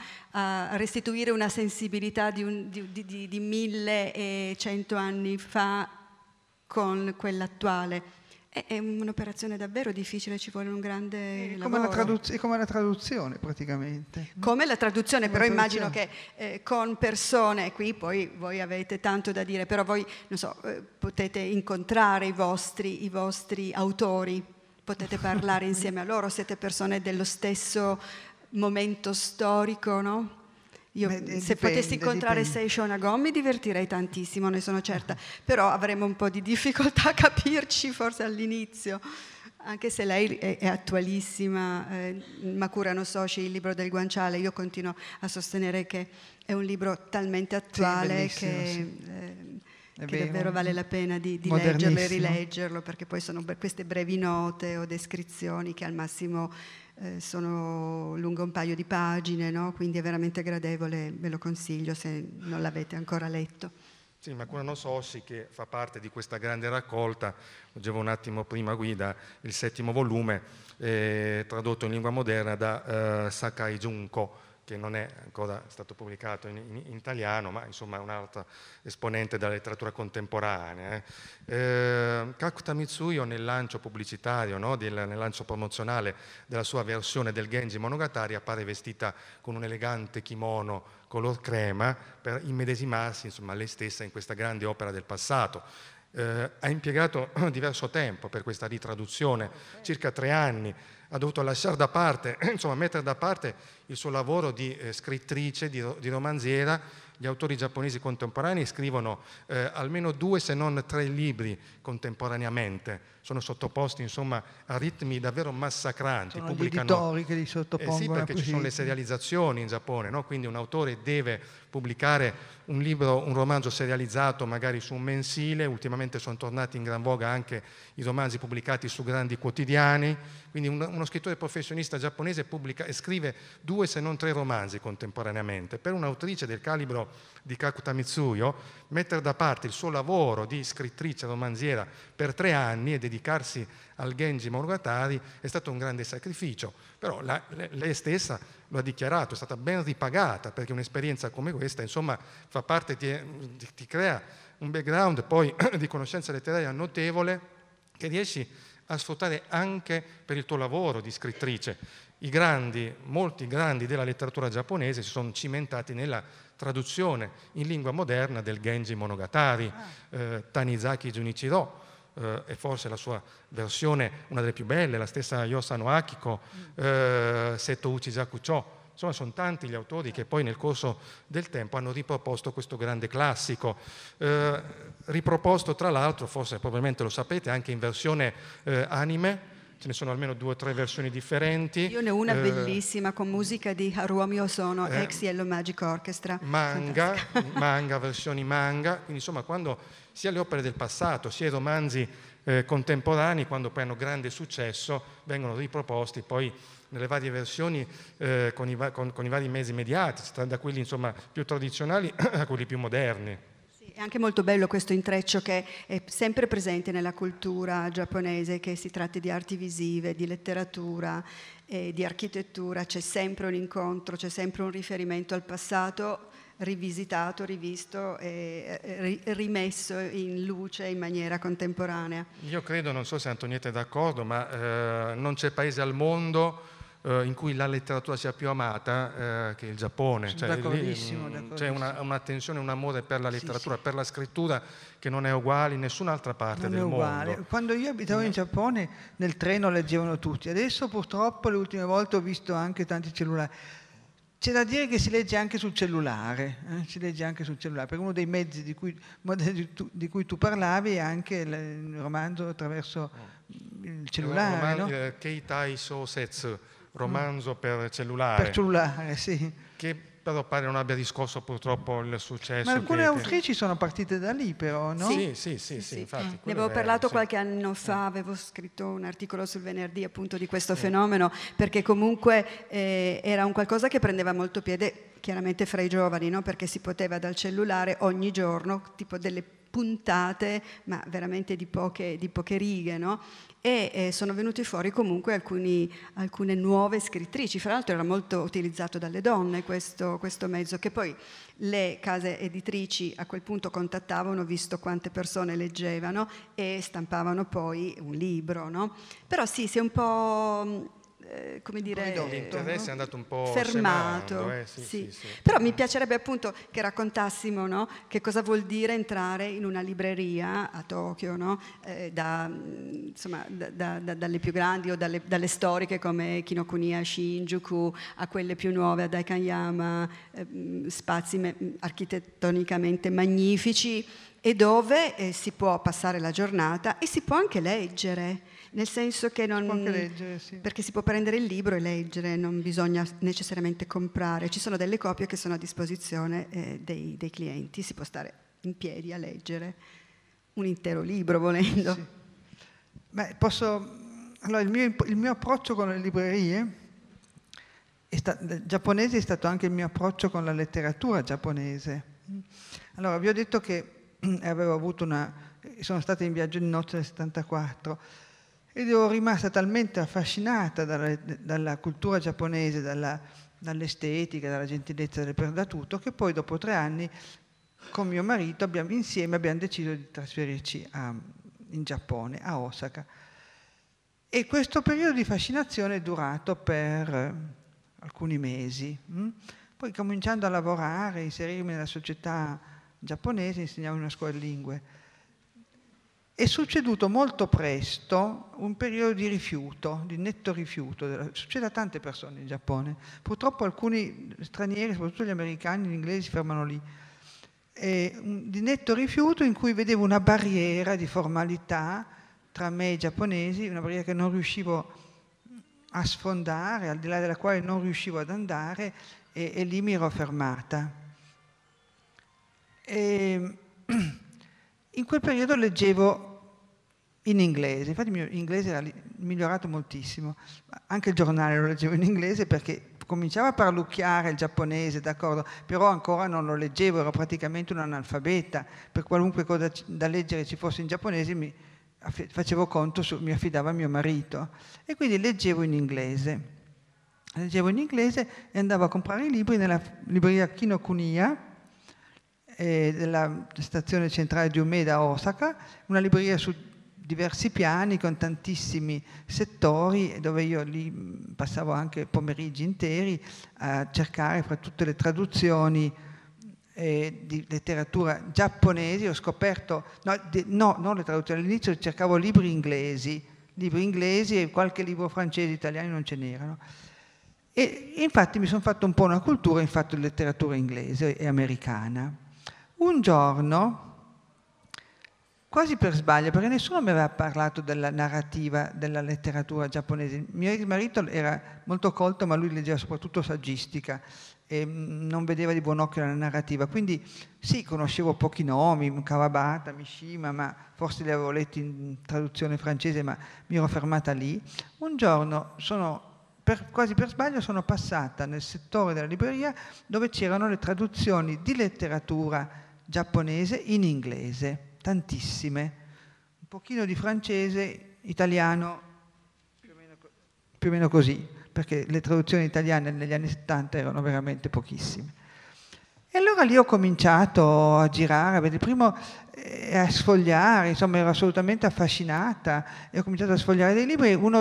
a restituire una sensibilità di, un, di, di, di 1100 anni fa con quella attuale? È un'operazione davvero difficile, ci vuole un grande come lavoro. La traduz- è come la traduzione praticamente. Come la traduzione, come però traduzione. immagino che eh, con persone, qui poi voi avete tanto da dire, però voi so, eh, potete incontrare i vostri, i vostri autori, potete parlare [laughs] insieme a loro, siete persone dello stesso momento storico, no? Io, Beh, eh, se potessi incontrare dipende. Seishon Agom mi divertirei tantissimo, ne sono certa, [laughs] però avremo un po' di difficoltà a capirci forse all'inizio, anche se lei è, è attualissima, eh, Makurano Soci, il libro del guanciale, io continuo a sostenere che è un libro talmente attuale sì, che... Sì. Eh, che davvero vale la pena di, di leggerlo e rileggerlo, perché poi sono queste brevi note o descrizioni che al massimo eh, sono lungo un paio di pagine, no? quindi è veramente gradevole, ve lo consiglio se non l'avete ancora letto. Sì, Makurano Sossi, che fa parte di questa grande raccolta, leggevo un attimo prima Guida, il settimo volume, eh, tradotto in lingua moderna da eh, Sakai Junko, che non è ancora stato pubblicato in, in, in italiano, ma insomma è un'altra esponente della letteratura contemporanea. Eh. Ehm, Kakuta Mitsuyo nel lancio pubblicitario, no, del, nel lancio promozionale della sua versione del Genji Monogatari appare vestita con un elegante kimono color crema per immedesimarsi insomma, lei stessa in questa grande opera del passato. Eh, ha impiegato [clears throat] diverso tempo per questa ritraduzione, circa tre anni, ha dovuto lasciare da parte, [clears throat] insomma mettere da parte il suo lavoro di eh, scrittrice, di, di, romanziera. Gli autori giapponesi contemporanei scrivono eh, almeno due se non tre libri contemporaneamente, sono sottoposti insomma, a ritmi davvero massacranti. Sono Pubblicano... gli editori che li sottopongono eh Sì, perché ci sono le serializzazioni in Giappone, no? quindi un autore deve pubblicare un libro, un romanzo serializzato magari su un mensile, ultimamente sono tornati in gran voga anche i romanzi pubblicati su grandi quotidiani, quindi un, uno scrittore professionista giapponese pubblica, scrive due se non tre romanzi contemporaneamente. Per un'autrice del calibro di Kakuta Mitsuyo, mettere da parte il suo lavoro di scrittrice romanziera per tre anni e dedicare dedicarsi al Genji Monogatari è stato un grande sacrificio, però la, lei stessa lo ha dichiarato, è stata ben ripagata perché un'esperienza come questa insomma fa parte, ti, ti crea un background poi [clears throat] di conoscenza letteraria notevole che riesci a sfruttare anche per il tuo lavoro di scrittrice. I grandi, molti grandi della letteratura giapponese si sono cimentati nella traduzione in lingua moderna del Genji Monogatari, ah. eh, Tanizaki Junichiro, eh, e forse la sua versione, una delle più belle, la stessa Yosano Akiko, mm. eh, Seto Uchi Zakucho, insomma sono tanti gli autori che poi nel corso del tempo hanno riproposto questo grande classico, eh, riproposto tra l'altro, forse probabilmente lo sapete, anche in versione eh, anime, ce ne sono almeno due o tre versioni differenti. Io ne ho una eh, bellissima con musica di Haruomi Osono, eh, ex Yellow Magic Orchestra. Manga, [laughs] manga, versioni manga, quindi insomma quando sia le opere del passato sia i romanzi eh, contemporanei, quando poi hanno grande successo, vengono riproposti poi nelle varie versioni eh, con i, va- con, con, i vari mesi mediati, da quelli insomma, più tradizionali [clears throat] a quelli più moderni è anche molto bello questo intreccio che è sempre presente nella cultura giapponese, che si tratti di arti visive, di letteratura, eh, di architettura, c'è sempre un incontro, c'è sempre un riferimento al passato rivisitato, rivisto e rimesso in luce in maniera contemporanea. Io credo, non so se Antonietta è d'accordo, ma eh, non c'è paese al mondo eh, in cui la letteratura sia più amata eh, che il Giappone. Cioè, mm, c'è una, una, tensione, un amore per la letteratura, sì, sì. per la scrittura che non è uguale in nessun'altra parte non del mondo. Quando io abitavo in Giappone nel treno leggevano tutti, adesso purtroppo le ultime volte ho visto anche tanti cellulari. C'è da dire che si legge anche sul cellulare, eh? si legge anche sul cellulare, perché uno dei mezzi di cui, di cui tu parlavi è anche il romanzo attraverso oh. il cellulare. Il romanzo, no? Eh, Keitai Sosetsu, romanzo per cellulare. Per cellulare, sì. Che però pare non abbia riscosso purtroppo il successo. Ma alcune che, autrici sono partite da lì però, no? Sì, sì, sì, sì, sì infatti. Eh, ne avevo parlato vero, qualche anno eh. fa, avevo scritto un articolo sul venerdì appunto di questo fenomeno, perché comunque eh, era un qualcosa che prendeva molto piede chiaramente fra i giovani, no? perché si poteva dal cellulare ogni giorno, tipo delle puntate, ma veramente di poche, di poche righe, no? e eh, sono venute fuori comunque alcuni, alcune nuove scrittrici. Fra l'altro era molto utilizzato dalle donne questo, questo, mezzo, che poi le case editrici a quel punto contattavano, visto quante persone leggevano, e stampavano poi un libro. No? Però sì, si è un po' Eh, come dire, l'interesse è eh, andato un po' fermato. Semando, eh? sì, sì. Sì, Però mi piacerebbe appunto che raccontassimo no? che cosa vuol dire entrare in una libreria a Tokyo, no? eh, da, mm, insomma, da, da, dalle più grandi o dalle, dalle storiche come Kinokuniya, Shinjuku, a quelle più nuove, a Daikanyama, eh, mm, spazi me- mm, architettonicamente magnifici e dove si può passare la giornata e si può anche leggere nel senso che non... Si leggere, sì. Perché si può prendere il libro e leggere, non bisogna necessariamente comprare. Ci sono delle copie che sono a disposizione eh, dei, dei, clienti, si può stare in piedi a leggere un intero libro volendo. Sì. Beh, posso... allora, il, mio, il mio approccio con le librerie sta, giapponese è stato anche il mio approccio con la letteratura giapponese. Allora, vi ho detto che [clears throat] avevo avuto una... sono stata in viaggio di nozze nel 74 ed ero rimasta talmente affascinata dalla, dalla cultura giapponese, dalla, dall'estetica, dalla gentilezza del tutto, che poi dopo tre anni con mio marito abbiamo, insieme abbiamo deciso di trasferirci a, in Giappone, a Osaka. E questo periodo di fascinazione è durato per eh, alcuni mesi. Mm? Poi cominciando a lavorare, inserirmi nella società giapponese, insegnavo in una scuola di lingue è succeduto molto presto un periodo di rifiuto, di netto rifiuto. Succede a tante persone in Giappone. Purtroppo alcuni stranieri, soprattutto gli americani, gli inglesi, si fermano lì. E, di netto rifiuto in cui vedevo una barriera di formalità tra me e i giapponesi, una barriera che non riuscivo a sfondare, al di là della quale non riuscivo ad andare e, e lì mi ero fermata. E, ehm, [clears throat] in quel periodo leggevo in inglese, infatti il mio inglese era migliorato moltissimo, anche il giornale lo leggevo in inglese perché cominciava a parlucchiare il giapponese, d'accordo, però ancora non lo leggevo, ero praticamente un analfabeta, per qualunque cosa da leggere ci fosse in giapponese mi facevo conto, su, mi affidava a mio marito e quindi leggevo in inglese. Leggevo in inglese e andavo a comprare i libri nella libreria Kinokuniya, eh, della stazione centrale di Umeda Osaka, una libreria su diversi piani con tantissimi settori dove io lì mm, passavo anche pomeriggi interi a cercare fra tutte le traduzioni eh, di letteratura giapponese, ho scoperto, no, di, no non le traduzioni, all'inizio cercavo libri inglesi, libri inglesi e qualche libro francese, italiano non ce n'erano. E infatti mi sono fatto un po' una cultura infatti di letteratura inglese e americana. Un giorno, quasi per sbaglio, perché nessuno mi aveva parlato della narrativa della letteratura giapponese. Mio ex marito era molto colto, ma lui leggeva soprattutto saggistica e mm, non vedeva di buon occhio la narrativa. Quindi sì, conoscevo pochi nomi, Kawabata, Mishima, ma forse li avevo letti in traduzione francese, ma mi ero fermata lì. Un giorno sono per, quasi per sbaglio sono passata nel settore della libreria dove c'erano le traduzioni di letteratura giapponese in inglese tantissime, un pochino di francese, italiano, più o meno, più o meno così, perché le traduzioni italiane negli anni 70 erano veramente pochissime. E allora lì ho cominciato a girare, a vedere, prima eh, a sfogliare, insomma ero assolutamente affascinata e ho cominciato a sfogliare dei libri, uno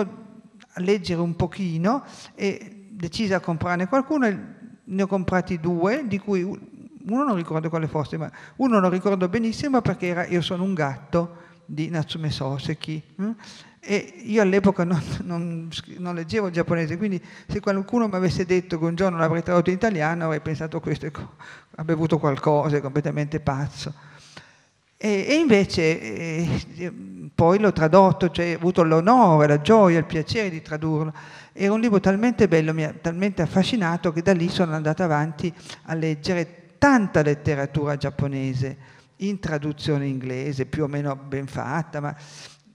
a leggere un pochino e decisa a comprarne qualcuno, ne ho comprati due, di cui uno non ricordo quale fosse, ma uno lo ricordo benissimo perché era Io sono un gatto di Natsume Soseki. Mm? E io all'epoca non, non, non, leggevo il giapponese, quindi se qualcuno mi avesse detto che un giorno l'avrei tradotto in italiano avrei pensato questo ha bevuto qualcosa, è completamente pazzo. E, e invece eh, poi l'ho tradotto, cioè ho avuto l'onore, la gioia, il piacere di tradurlo. Era un libro talmente bello, mi ha talmente affascinato che da lì sono andata avanti a leggere tanta letteratura giapponese in traduzione inglese, più o meno ben fatta, ma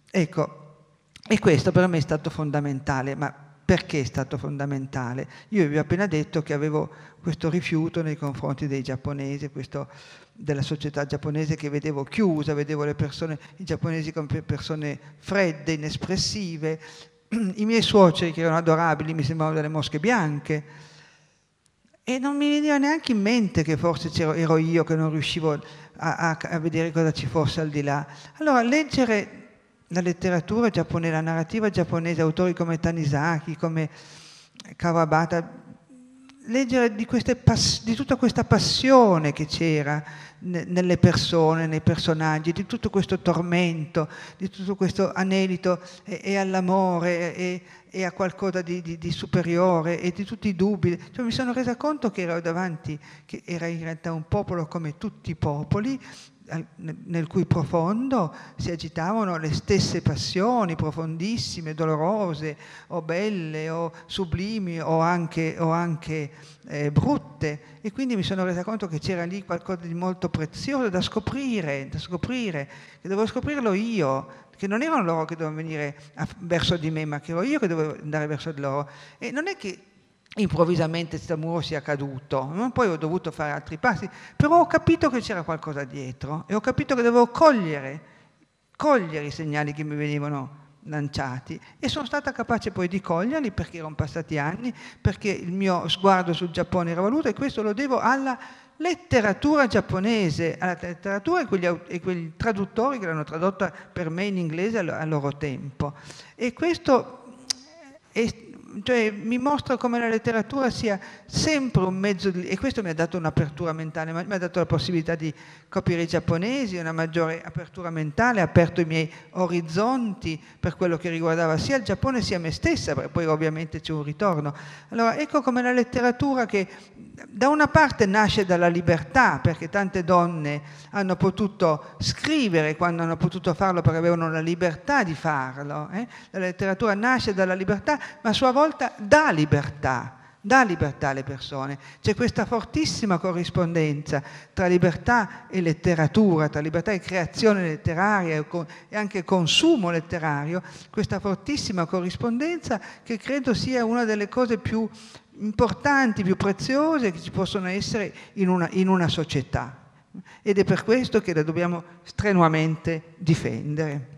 ecco, e questo per me è stato fondamentale, ma perché è stato fondamentale? Io vi ho appena detto che avevo questo rifiuto nei confronti dei giapponesi, questo, della società giapponese che vedevo chiusa, vedevo le persone, i giapponesi come persone fredde, inespressive, [clears throat] i miei suoceri che erano adorabili mi sembravano delle mosche bianche, e non mi veniva neanche in mente che forse ero io che non riuscivo a, a, a, vedere cosa ci fosse al di là. Allora, leggere la letteratura giapponese, la narrativa giapponese, autori come Tanisaki, come Kawabata, leggere di, pass- di, tutta questa passione che c'era ne- nelle persone, nei personaggi, di tutto questo tormento, di tutto questo anelito e, e all'amore e-, e, a qualcosa di-, di-, di, superiore e di tutti i dubbi. Cioè, mi sono resa conto che ero davanti, che era in realtà un popolo come tutti i popoli, nel cui profondo si agitavano le stesse passioni profondissime, dolorose o belle o sublimi o anche, o anche eh, brutte e quindi mi sono resa conto che c'era lì qualcosa di molto prezioso da scoprire, da scoprire, che dovevo scoprirlo io, che non erano loro che dovevano venire a, verso di me ma che ero io che dovevo andare verso di loro e non è che improvvisamente questo muro sia caduto, poi ho dovuto fare altri passi, però ho capito che c'era qualcosa dietro e ho capito che dovevo cogliere, cogliere i segnali che mi venivano lanciati e sono stata capace poi di coglierli perché erano passati anni, perché il mio sguardo sul Giappone era valuto e questo lo devo alla letteratura giapponese, alla letteratura e quegli, e quegli traduttori che l'hanno tradotta per me in inglese al, al loro tempo. E questo è, cioè, mi mostra come la letteratura sia sempre un mezzo di, e questo mi ha dato un'apertura mentale, mi ha dato la possibilità di copiare i giapponesi, una maggiore apertura mentale, ha aperto i miei orizzonti per quello che riguardava sia il Giappone sia me stessa, perché poi ovviamente c'è un ritorno. Allora ecco come la letteratura che da una parte nasce dalla libertà, perché tante donne hanno potuto scrivere quando hanno potuto farlo perché avevano la libertà di farlo, eh? la letteratura nasce dalla libertà, ma a sua volta volta dà libertà, dà libertà alle persone. C'è questa fortissima corrispondenza tra libertà e letteratura, tra libertà e creazione letteraria e anche consumo letterario, questa fortissima corrispondenza che credo sia una delle cose più importanti, più preziose che ci possono essere in una, in una società. Ed è per questo che la dobbiamo strenuamente difendere.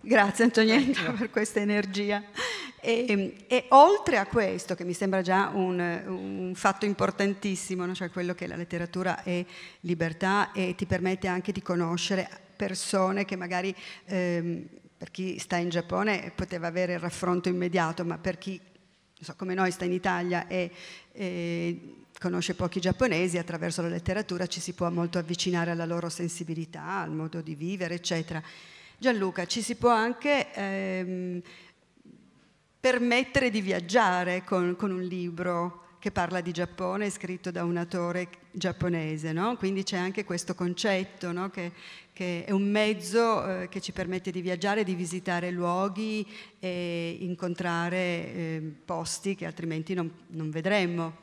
Grazie Antonietta per questa energia. Ehm, e, e, oltre a questo, che mi sembra già un, un fatto importantissimo, no? cioè quello che la letteratura è libertà e ti permette anche di conoscere persone che magari ehm, per chi sta in Giappone poteva avere il raffronto immediato, ma per chi so, come noi sta in Italia e, e conosce pochi giapponesi, attraverso la letteratura ci si può molto avvicinare alla loro sensibilità, al modo di vivere, eccetera. Gianluca, ci si può anche ehm, permettere di viaggiare con, con un libro che parla di Giappone, scritto da un autore giapponese, no? quindi c'è anche questo concetto no? che, che, è un mezzo eh, che ci permette di viaggiare, di visitare luoghi e incontrare eh, posti che altrimenti non, non vedremmo.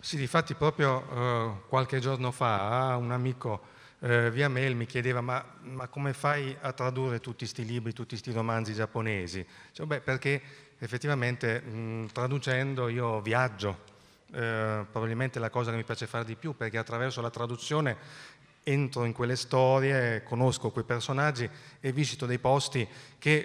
Sì, difatti proprio eh, qualche giorno fa un amico eh, via mail mi chiedeva ma, ma, come fai a tradurre tutti questi libri, tutti questi romanzi giapponesi? Cioè, beh, perché effettivamente mh, traducendo io viaggio, eh, probabilmente la cosa che mi piace fare di più, perché attraverso la traduzione entro in quelle storie, conosco quei personaggi e visito dei posti che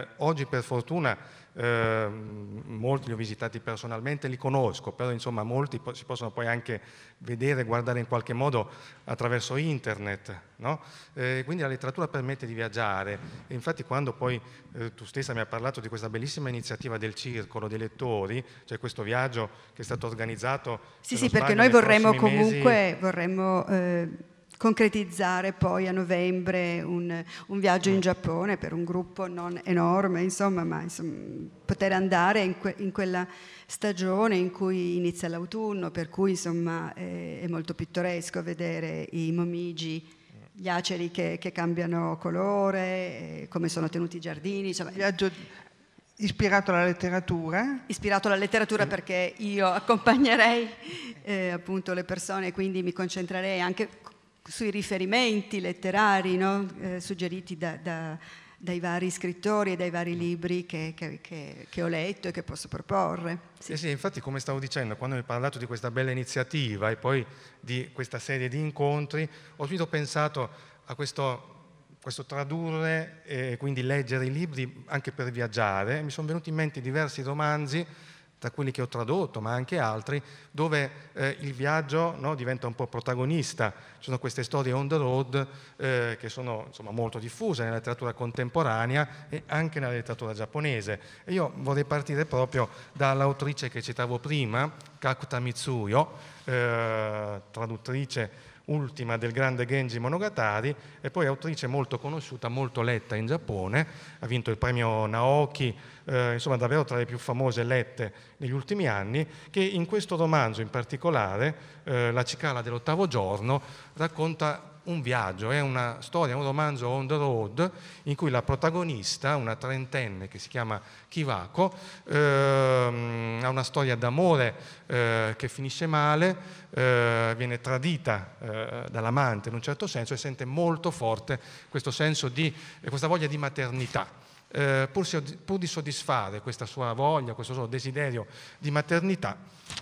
eh, oggi per fortuna Ehm, molti li ho visitati personalmente, li conosco, però insomma molti po si possono poi anche vedere, guardare in qualche modo attraverso internet, no? eh, quindi la letteratura permette di viaggiare e infatti quando poi eh, tu stessa mi hai parlato di questa bellissima iniziativa del circolo dei lettori, cioè questo viaggio che è stato organizzato... Sì, sì, perché noi vorremmo comunque, mesi... vorremmo eh, concretizzare poi a novembre un, un viaggio in Giappone per un gruppo non enorme, insomma, ma insomma, poter andare in, que, in, quella stagione in cui inizia l'autunno, per cui insomma è, è molto pittoresco vedere i momigi gli aceri che, che, cambiano colore, eh, come sono tenuti i giardini. Insomma. Viaggio ispirato alla letteratura? Ispirato alla letteratura perché io accompagnerei eh, appunto le persone, quindi mi concentrerei anche sui riferimenti letterari no? eh, suggeriti da, da, dai vari scrittori e dai vari mm. libri che, che, che, che ho letto e che posso proporre. Sì. Eh sì, infatti come stavo dicendo, quando mi hai parlato di questa bella iniziativa e poi di questa serie di incontri, ho subito pensato a questo questo tradurre e quindi leggere i libri anche per viaggiare, mi sono venuti in mente diversi romanzi tra quelli che ho tradotto, ma anche altri, dove eh, il viaggio no, diventa un po' protagonista. Ci sono queste storie on the road eh, che sono insomma, molto diffuse nella letteratura contemporanea e anche nella letteratura giapponese. E io vorrei partire proprio dall'autrice che citavo prima, Kakuta Mitsuyo, eh, traduttrice ultima del grande Genji Monogatari e poi autrice molto conosciuta, molto letta in Giappone, ha vinto il premio Naoki, eh, insomma davvero tra le più famose lette negli ultimi anni, che in questo romanzo in particolare, eh, La cicala dell'ottavo giorno, racconta un viaggio, è una storia, un romanzo on the road in cui la protagonista, una trentenne che si chiama Kivako, ehm, ha una storia d'amore eh, che finisce male, eh, viene tradita eh, dall'amante in un certo senso e sente molto forte questo senso di, questa voglia di maternità. Eh, pur, pur, di soddisfare questa sua voglia, questo suo desiderio di maternità,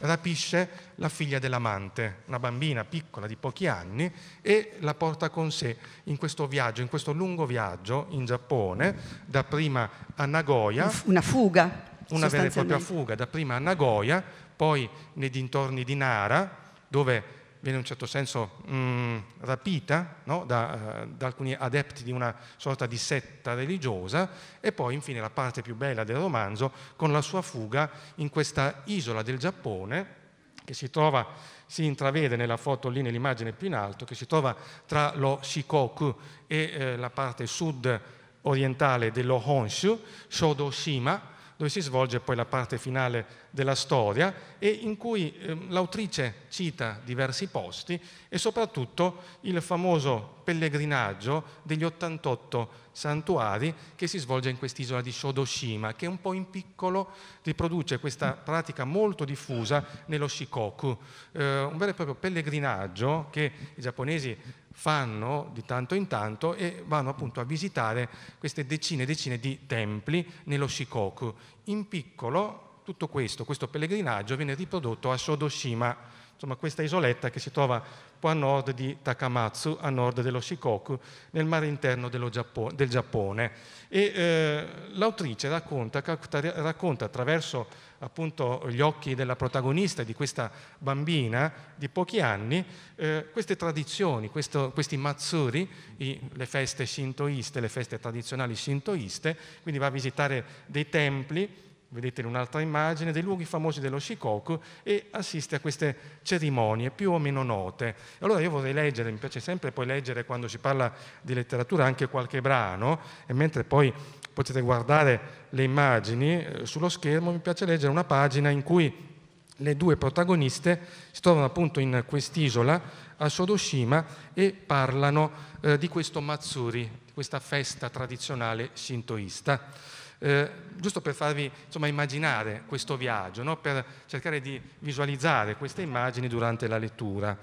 rapisce la figlia dell'amante, una bambina piccola di pochi anni, e la porta con sé in questo viaggio, in questo lungo viaggio in Giappone, da prima a Nagoya. Una fuga. Una vera e propria fuga, da prima a Nagoya, poi nei dintorni di Nara, dove viene in un certo senso mh, mm, rapita no? da, eh, da, alcuni adepti di una sorta di setta religiosa e poi infine la parte più bella del romanzo con la sua fuga in questa isola del Giappone che si trova, si intravede nella foto lì nell'immagine più in alto, che si trova tra lo Shikoku e eh, la parte sud orientale dello Honshu, Shodoshima, dove si svolge poi la parte finale della storia e in cui eh, l'autrice cita diversi posti e soprattutto il famoso pellegrinaggio degli 88 santuari che si svolge in quest'isola di Shodoshima, che un po' in piccolo riproduce questa pratica molto diffusa nello Shikoku, eh, un vero e proprio pellegrinaggio che i giapponesi fanno di tanto in tanto e vanno appunto a visitare queste decine e decine di templi nello Shikoku. In piccolo tutto questo, questo pellegrinaggio viene riprodotto a Sodoshima, insomma questa isoletta che si trova poi a nord di Takamatsu, a nord dello Shikoku, nel mare interno Giappone, del Giappone. E, eh, l'autrice racconta, racconta attraverso appunto gli occhi della protagonista, di questa bambina di pochi anni, eh, queste tradizioni, questo, questi matsuri, i, le feste shintoiste, le feste tradizionali shintoiste, quindi va a visitare dei templi vedete in un'altra immagine, dei luoghi famosi dello Shikoku e assiste a queste cerimonie più o meno note. Allora io vorrei leggere, mi piace sempre poi leggere quando si parla di letteratura anche qualche brano e mentre poi potete guardare le immagini eh, sullo schermo mi piace leggere una pagina in cui le due protagoniste si trovano appunto in quest'isola a Sodoshima e parlano eh, di questo Matsuri, questa festa tradizionale shintoista. Eh, giusto per farvi insomma, immaginare questo viaggio, no? per cercare di visualizzare queste immagini durante la lettura.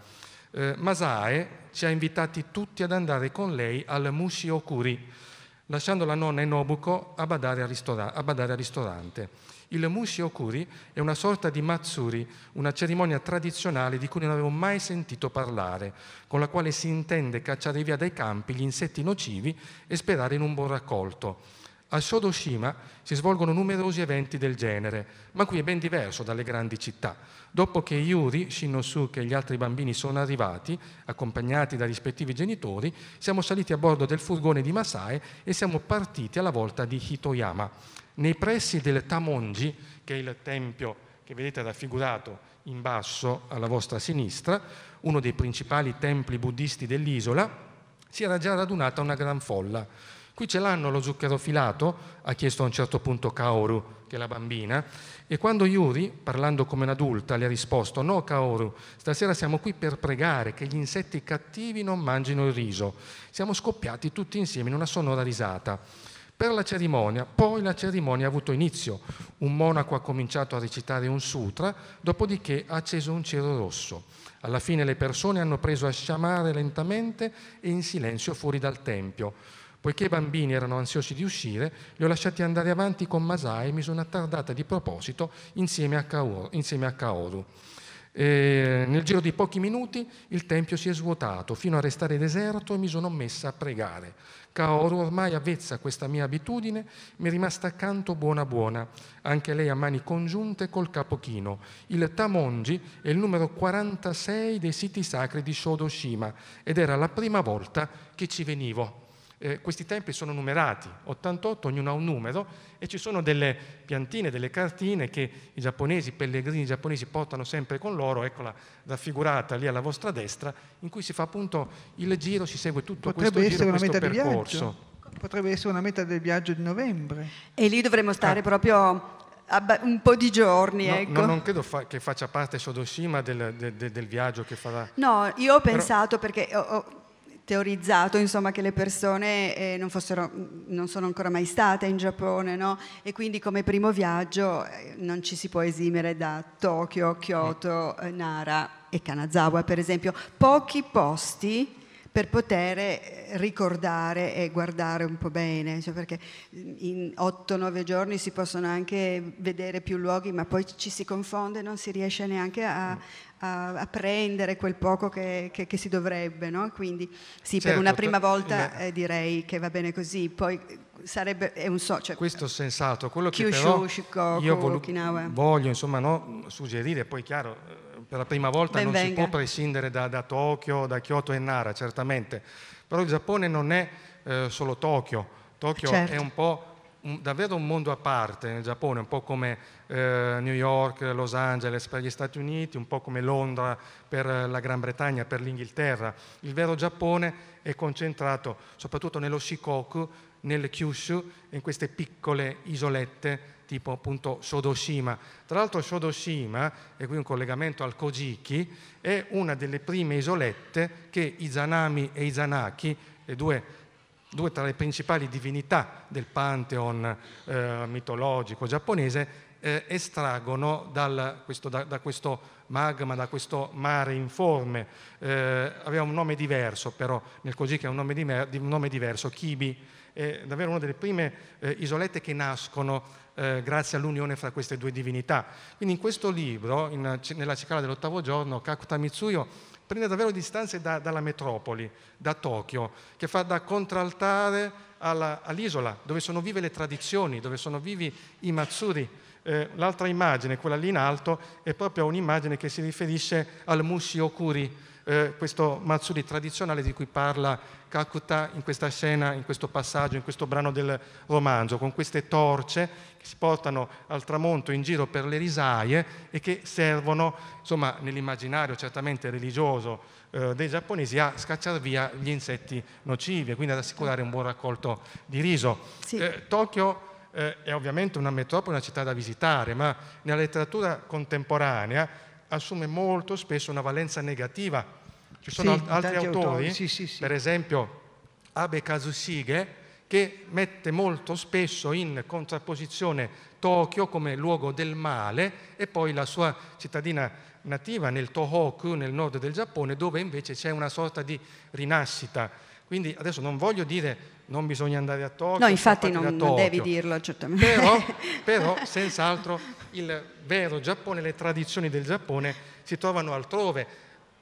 Eh, Masae ci ha invitati tutti ad andare con lei al Mushiokuri, lasciando la nonna e Nobuko a badare al, ristora- a badare al ristorante. Il Mushiokuri è una sorta di Matsuri, una cerimonia tradizionale di cui non avevo mai sentito parlare, con la quale si intende cacciare via dai campi gli insetti nocivi e sperare in un buon raccolto. A Sodoshima si svolgono numerosi eventi del genere, ma qui è ben diverso dalle grandi città. Dopo che Yuri, Shinosuke e gli altri bambini sono arrivati, accompagnati dai rispettivi genitori, siamo saliti a bordo del furgone di Masae e siamo partiti alla volta di Hitoyama. Nei pressi del Tamonji, che è il tempio che vedete raffigurato in basso alla vostra sinistra, uno dei principali templi buddisti dell'isola, si era già radunata una gran folla. Qui ce l'hanno lo zucchero filato, ha chiesto a un certo punto Kaoru, che è la bambina, e quando Yuri, parlando come un'adulta, le ha risposto no Kaoru, stasera siamo qui per pregare che gli insetti cattivi non mangino il riso. Siamo scoppiati tutti insieme in una sonora risata. Per la cerimonia, poi la cerimonia ha avuto inizio. Un monaco ha cominciato a recitare un sutra, dopodiché ha acceso un cielo rosso. Alla fine le persone hanno preso a sciamare lentamente e in silenzio fuori dal tempio. Poiché i bambini erano ansiosi di uscire, li ho lasciati andare avanti con Masai e mi sono attardata di proposito insieme a, Kaoru. Insieme a Kaoru. E nel giro di pochi minuti il tempio si è svuotato fino a restare deserto e mi sono messa a pregare. Kaoru, ormai avvezza a questa mia abitudine, mi è rimasta accanto buona buona, anche lei a mani congiunte col capo chino. Il Tamongi è il numero 46 dei siti sacri di Shodoshima ed era la prima volta che ci venivo. Eh, questi templi sono numerati, 88, ognuno ha un numero e ci sono delle piantine, delle cartine che i giapponesi, i pellegrini giapponesi portano sempre con loro, eccola raffigurata lì alla vostra destra, in cui si fa appunto il giro, si segue tutto Potrebbe questo giro, questo percorso. Potrebbe essere una meta del viaggio di novembre. E lì dovremmo stare ah. proprio un po' di giorni. No, ecco. no, non credo fa che faccia parte Sodoshima del, del, del, viaggio che farà. No, io ho Però... pensato perché... ho teorizzato insomma, che le persone eh, non, fossero, non, sono ancora mai state in Giappone no? e quindi come primo viaggio eh, non ci si può esimere da Tokyo, Kyoto, eh, Nara e Kanazawa per esempio. Pochi posti per poter eh, ricordare e guardare un po' bene, cioè perché in 8-9 giorni si possono anche vedere più luoghi, ma poi ci si confonde, non si riesce neanche a, a, a prendere quel poco che, che, che si dovrebbe, no? quindi sì, certo, per una prima volta eh, direi che va bene così, poi sarebbe è un so, cioè, Questo è sensato quello che Kyushu, però Shikoku, io volu- voglio insomma no, suggerire poi chiaro eh, per la prima volta ben non venga. si può prescindere da, da, Tokyo da Kyoto e Nara certamente però il Giappone non è eh, solo Tokyo Tokyo certo. è un po' davvero un mondo a parte nel Giappone un po' come eh, New York Los Angeles per gli Stati Uniti un po' come Londra per la Gran Bretagna per l'Inghilterra il vero Giappone è concentrato soprattutto nello Shikoku nel Kyushu, in queste piccole isolette tipo appunto Sodoshima. Tra l'altro Shodoshima, e qui un collegamento al Kojiki, è una delle prime isolette che Izanami e Izanaki, le due, due tra le principali divinità del pantheon eh, mitologico giapponese, eh, estraggono dal, questo, da, da, questo magma, da questo mare informe. Eh, aveva un nome diverso però, nel Kojiki è un nome, di, un nome diverso, Kibi è davvero una delle prime eh, isolette che nascono eh, grazie all'unione fra queste due divinità. Quindi in questo libro, in, nella cicala dell'ottavo giorno, Kakuta Mitsuyo prende davvero distanze da, dalla metropoli, da Tokyo, che fa da contraltare alla, all'isola, dove sono vive le tradizioni, dove sono vivi i matsuri, eh, l'altra immagine, quella lì in alto, è proprio un'immagine che si riferisce al Mushi Okuri, eh, questo Matsuri tradizionale di cui parla Calcutta in questa scena, in questo passaggio, in questo brano del romanzo, con queste torce che si portano al tramonto in giro per le risaie e che servono, insomma, nell'immaginario certamente religioso eh, dei giapponesi, a scacciare via gli insetti nocivi e quindi ad assicurare un buon raccolto di riso. Sì. Eh, Tokyo eh, è ovviamente una metropoli, una città da visitare, ma nella letteratura contemporanea assume molto spesso una valenza negativa. Ci sono sì, altri autori, autori sì, sì, per esempio Abe Kazushige, che mette molto spesso in contrapposizione Tokyo come luogo del male e poi la sua cittadina nativa nel Tohoku, nel nord del Giappone, dove invece c'è una sorta di rinascita. Quindi adesso non voglio dire non bisogna andare a Tokyo. No, infatti non, non, devi dirlo, certamente. Però, [laughs] però senz'altro il vero Giappone, le tradizioni del Giappone si trovano altrove.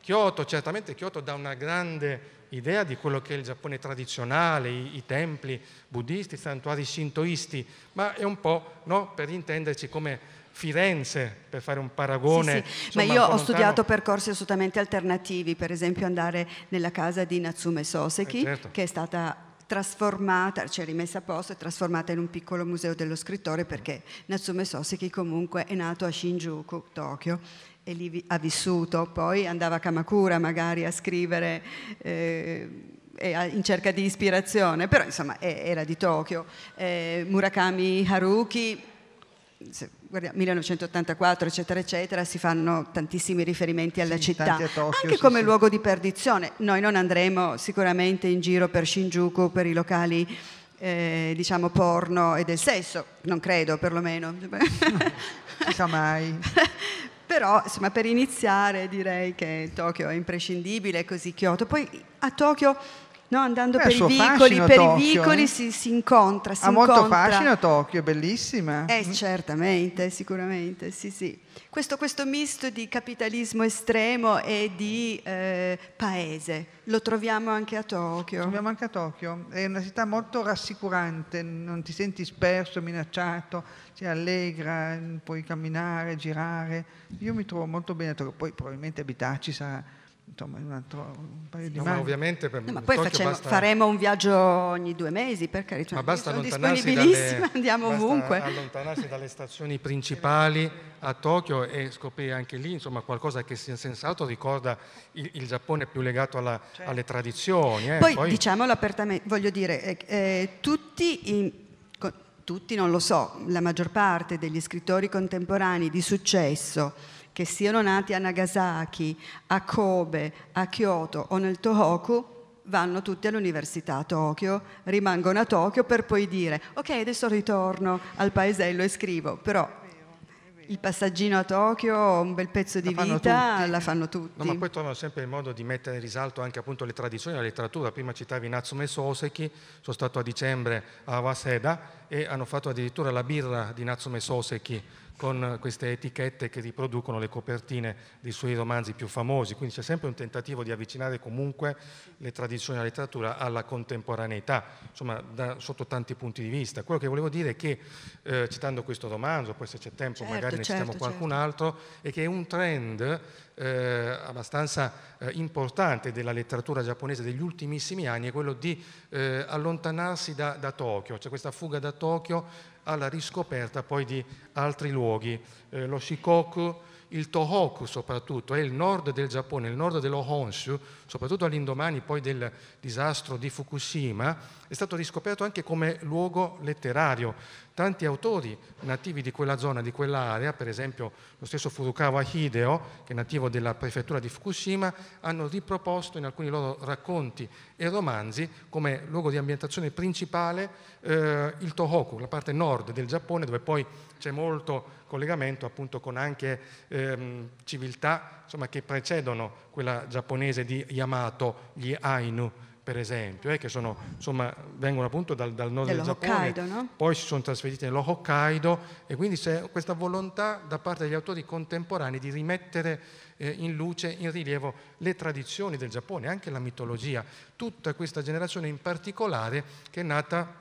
Kyoto, certamente Kyoto dà una grande idea di quello che è il Giappone tradizionale, i, i templi buddisti, i santuari shintoisti, ma è un po', no, per intenderci, come Firenze, per fare un paragone. Sì, sì. Insomma, ma io ho lontano. studiato percorsi assolutamente alternativi, per esempio andare nella casa di Natsume Soseki, eh, certo. che è stata trasformata, cioè rimessa a posto e trasformata in un piccolo museo dello scrittore mm. perché Natsume Soseki comunque è nato a Shinjuku, Tokyo e lì ha vissuto, poi andava a Kamakura magari a scrivere eh, in cerca di ispirazione, però insomma era di Tokyo. Eh, Murakami Haruki guarda, 1984 eccetera eccetera si fanno tantissimi riferimenti alla sì, città Tokyo, anche come sì, luogo di perdizione noi non andremo sicuramente in giro per Shinjuku per i locali eh, diciamo porno e del sesso non credo perlomeno [laughs] chissà mai [laughs] però insomma per iniziare direi che Tokyo è imprescindibile così Kyoto poi a Tokyo no, andando per, i vicoli, per i vicoli eh. si, si, incontra. Si ha incontra. molto fascino Tokyo, è bellissima. Eh, certamente, sicuramente, sì, sì. Questo, questo, misto di capitalismo estremo e di eh, paese lo troviamo anche a Tokyo. Lo troviamo anche a Tokyo, è una città molto rassicurante, non ti senti sperso, minacciato, sei allegra, puoi camminare, girare. Io mi trovo molto bene a Tokyo, poi probabilmente abitarci sarà insomma, un, altro, un paio di no, mani. Ma ovviamente per no, ma poi facciamo, basta... faremo un viaggio ogni due mesi, per carità. Ma basta allontanarsi dalle, [laughs] andiamo basta ovunque. allontanarsi dalle stazioni principali a Tokyo e scoprire anche lì insomma, qualcosa che senz'altro ricorda il, il, Giappone più legato alla, cioè. alle tradizioni. Eh. Poi, poi, diciamolo apertamente, voglio dire, eh, eh, tutti i tutti non lo so, la maggior parte degli scrittori contemporanei di successo che siano nati a Nagasaki, a Kobe, a Kyoto o nel Tohoku, vanno tutti all'università a Tokyo, rimangono a Tokyo per poi dire ok adesso ritorno al paesello e scrivo, però il passaggino a Tokyo, un bel pezzo di la vita, tutti. la fanno tutti. No, ma poi trovano sempre il modo di mettere in risalto anche appunto le tradizioni, la letteratura. Prima citavi Natsume Soseki, sono stato a dicembre a Waseda e hanno fatto addirittura la birra di Natsume Soseki con queste etichette che riproducono le copertine dei suoi romanzi più famosi, quindi c'è sempre un tentativo di avvicinare comunque le tradizioni della letteratura alla contemporaneità, insomma da, sotto tanti punti di vista. Quello che volevo dire è che, eh, citando questo romanzo, poi se c'è tempo certo, magari ne certo, citiamo qualcun certo. altro, è che è un trend eh, abbastanza eh, importante della letteratura giapponese degli ultimissimi anni è quello di eh, allontanarsi da, da Tokyo, c'è questa fuga da Tokyo alla riscoperta poi di altri luoghi, eh, lo Shikoku, il Tohoku soprattutto, è il nord del Giappone, il nord dello Honshu, soprattutto all'indomani poi del disastro di Fukushima, è stato riscoperto anche come luogo letterario tanti autori nativi di quella zona, di quell'area, per esempio lo stesso Furukawa Hideo, che è nativo della prefettura di Fukushima, hanno riproposto in alcuni loro racconti e romanzi come luogo di ambientazione principale eh, il Tohoku, la parte nord del Giappone, dove poi c'è molto collegamento appunto con anche ehm, civiltà insomma, che precedono quella giapponese di Yamato, gli Ainu per esempio, eh, che sono, insomma, vengono appunto dal, dal nord del Giappone, no? poi si sono trasferiti nello Hokkaido e quindi c'è questa volontà da parte degli autori contemporanei di rimettere eh, in luce, in rilievo le tradizioni del Giappone, anche la mitologia, tutta questa generazione in particolare che è nata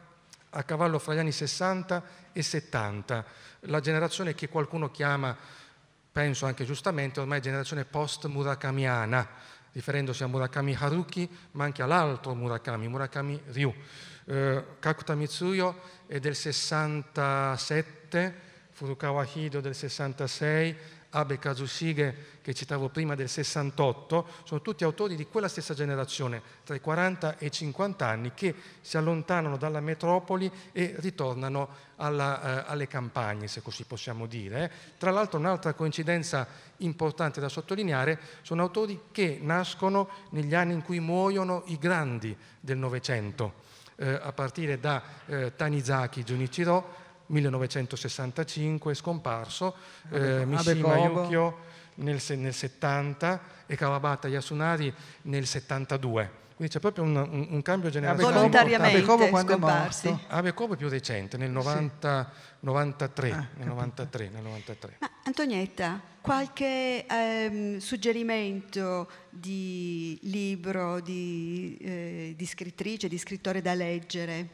a cavallo fra gli anni 60 e 70, la generazione che qualcuno chiama, penso anche giustamente, ormai generazione post-murakamiana, riferendosi a Murakami Haruki, ma anche all'altro Murakami, Murakami Ryu. Eh, Kakuta Mitsuyo è del 67, Furukawa Hido del 66, Abe Kazushige che citavo prima del 68, sono tutti autori di quella stessa generazione, tra i 40 e i 50 anni, che si allontanano dalla metropoli e ritornano alla, eh, alle campagne, se così possiamo dire. Tra l'altro un'altra coincidenza importante da sottolineare, sono autori che nascono negli anni in cui muoiono i grandi del Novecento, eh, a partire da eh, Tanizaki Junichiro, 1965 è scomparso, eh, Mishima Yukio nel, nel 70 e Kawabata Yasunari nel 72. Quindi c'è proprio un, un, un cambio generazionale. Volontariamente Abekobo quando scomparsi. è morto. Abekobo è più recente, nel, 90, sì. 93, ah, nel 93, nel 93. Ma Antonietta, qualche ehm, suggerimento di libro, di, eh, di scrittrice, di scrittore da leggere?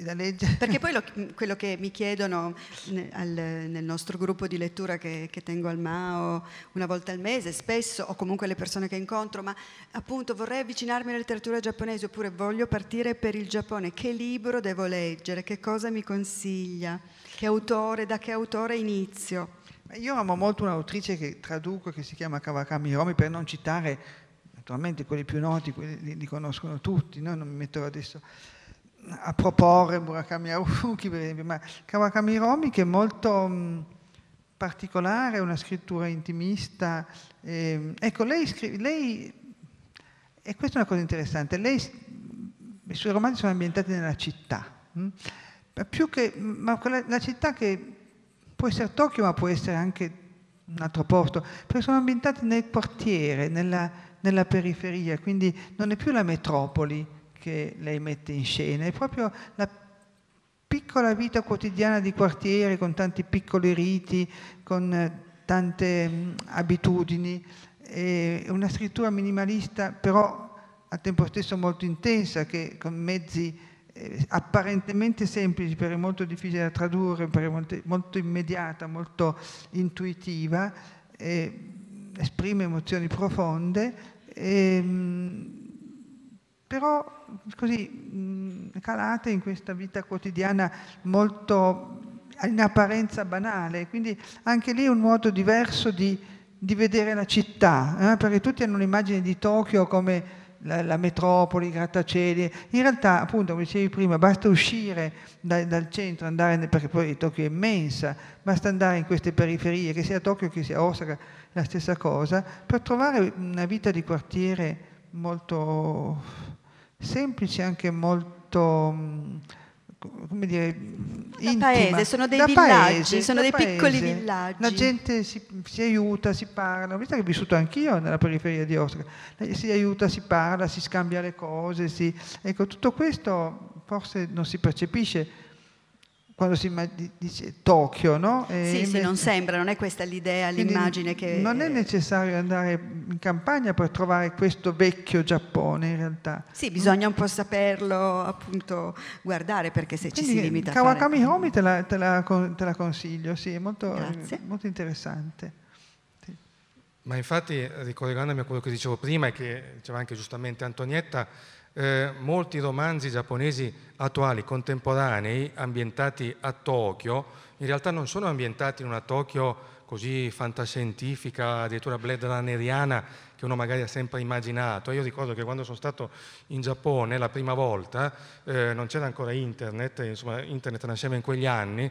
da [laughs] leggere. Perché poi lo, mm, quello che mi chiedono nel, al, nel nostro gruppo di lettura che, che, tengo al MAO una volta al mese, spesso, o comunque le persone che incontro, ma appunto vorrei avvicinarmi alla letteratura giapponese oppure voglio partire per il Giappone, che libro devo leggere, che cosa mi consiglia, che autore, da che autore inizio? Io amo molto un'autrice che traduco, che si chiama Kawakami Romi, per non citare naturalmente quelli più noti, quelli li, conoscono tutti, no? non mi metterò adesso a proporre Murakami Haruki, per esempio, ma Kawakami Romi che è molto mh, mm, particolare, una scrittura intimista. Eh, ecco, lei, scrive, lei, e questa è una cosa interessante, lei, i suoi romanzi sono ambientati nella città, mh? Mm, più che, mm, ma quella, la città che può essere Tokyo, ma può essere anche un altro posto, perché sono ambientati nel quartiere, nella, nella periferia, quindi non è più la metropoli che lei mette in scena, è proprio la piccola vita quotidiana di quartiere con tanti piccoli riti, con eh, tante mh, mm, abitudini, è una scrittura minimalista però al tempo stesso molto intensa che con mezzi eh, apparentemente semplici, perché molto difficile da tradurre, perché molto, molto immediata, molto intuitiva, eh, esprime emozioni profonde. Eh, però così mm, calate in questa vita quotidiana molto in apparenza banale, quindi anche lì è un modo diverso di, di vedere la città, eh? perché tutti hanno un'immagine di Tokyo come la, la, metropoli, i grattacieli. In realtà, appunto, come dicevi prima, basta uscire da, dal centro, andare, nel, perché poi Tokyo è immensa, basta andare in queste periferie, che sia Tokyo che sia Osaka, la stessa cosa, per trovare una vita di quartiere molto semplice, anche molto mm, come dire, da intima. paese, sono dei da villaggi, paese, sono dei paese. piccoli villaggi. La gente si, si, aiuta, si parla, ho visto che ho vissuto anch'io nella periferia di Ostra si aiuta, si parla, si scambia le cose, si... ecco, tutto questo forse non si percepisce quando si dice Tokyo, no? E sì, invece... sì, non sembra, non è questa l'idea, l'immagine Quindi che... Non è necessario andare in campagna per trovare questo vecchio Giappone in realtà. Sì, bisogna un po' saperlo, appunto, guardare perché se Quindi, ci si limita Kawakami a fare... Homi mm. te la, te te la consiglio, sì, è molto, molto interessante. Sì. Ma infatti, ricollegandomi a quello che dicevo prima e che diceva anche giustamente Antonietta, eh, molti romanzi giapponesi attuali, contemporanei, ambientati a Tokyo, in realtà non sono ambientati in una Tokyo così fantascientifica, addirittura Blade Runneriana, che uno magari ha sempre immaginato. Io ricordo che quando sono stato in Giappone la prima volta, eh, non c'era ancora internet, insomma internet nasceva in quegli anni,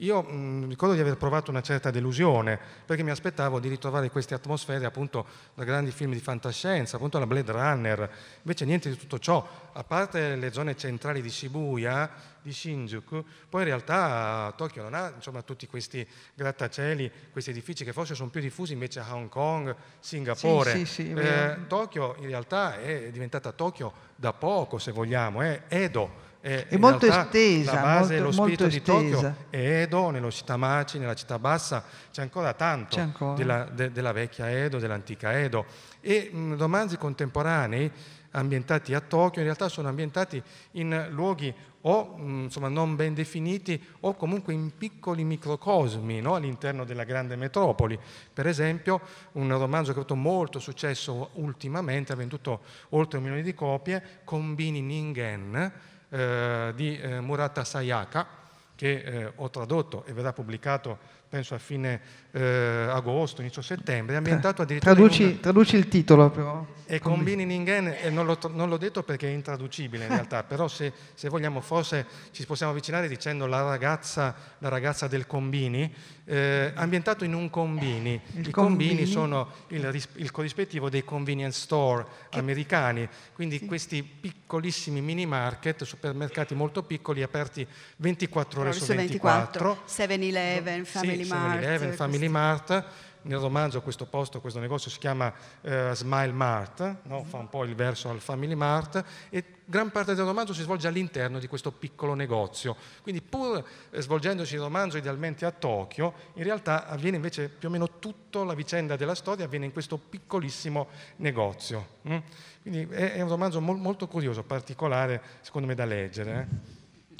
io mh, mm, ricordo di aver provato una certa delusione, perché mi aspettavo di ritrovare queste atmosfere appunto da grandi film di fantascienza, appunto la Blade Runner. Invece niente di tutto ciò, a parte le zone centrali di Shibuya, di Shinjuku, poi in realtà Tokyo non ha insomma, tutti questi grattacieli, questi edifici che forse sono più diffusi invece a Hong Kong, Singapore. Sì, sì, sì, eh, Tokyo in realtà è diventata Tokyo da poco, se vogliamo, è Edo eh, è, è molto realtà, estesa. La base molto, lo spirito di Tokyo è Edo, nello Shitamachi, nella città bassa, c'è ancora tanto c'è ancora. Della, de, della, vecchia Edo, dell'antica Edo. E mh, mm, romanzi contemporanei ambientati a Tokyo, in realtà sono ambientati in luoghi o mm, insomma, non ben definiti o comunque in piccoli microcosmi no? all'interno della grande metropoli. Per esempio un romanzo che ha avuto molto successo ultimamente, ha venduto oltre un milione di copie, Combini Ningen, eh, di eh, Murata Sayaka, che eh, ho tradotto e verrà pubblicato penso a fine eh, agosto, inizio settembre, è ambientato addirittura... Traduci, una... traduci il titolo però. E combini Ningen, e non, l'ho, detto perché è intraducibile in realtà, però se, se, vogliamo forse ci possiamo avvicinare dicendo la ragazza, la ragazza del combini, eh, ambientato in un combini. Il I combini, combini sono il, il, corrispettivo dei convenience store che... americani, quindi sì. questi piccolissimi mini market, supermercati molto piccoli, aperti 24 ore su 24. 24. 7-Eleven, Family, sì, Mart, 7-Eleven, Family Mart nel romanzo questo posto, questo negozio si chiama eh, Smile Mart, no? Mm-hmm. fa un po' il verso al Family Mart e gran parte del romanzo si svolge all'interno di questo piccolo negozio. Quindi pur eh, svolgendosi il romanzo idealmente a Tokyo, in realtà avviene invece più o meno tutta la vicenda della storia avviene in questo piccolissimo negozio. Mm? Quindi è, è, un romanzo mol, molto curioso, particolare secondo me da leggere. Eh?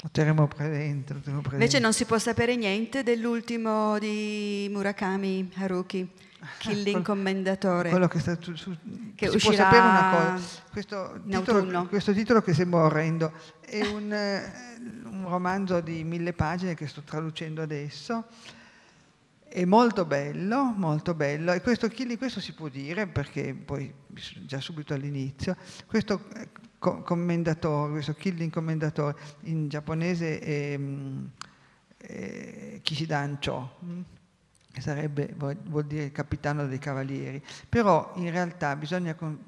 Terremo presente, terremo presente. Invece non si può sapere niente dell'ultimo di Murakami Haruki, [laughs] Killing Commendatore. Quello che, sta, su, su, che si uscirà può sapere una cosa. Questo titolo, questo titolo, che sembra orrendo è un, eh, un romanzo di mille pagine che sto traducendo adesso. È molto bello, molto bello. E questo, questo si può dire perché poi, già subito all'inizio, questo eh, co- commendatore, questo killing commendatore, in giapponese è, è mm, Kishidancho, mm, che sarebbe, vuol dire il capitano dei cavalieri, però in realtà bisogna... Con-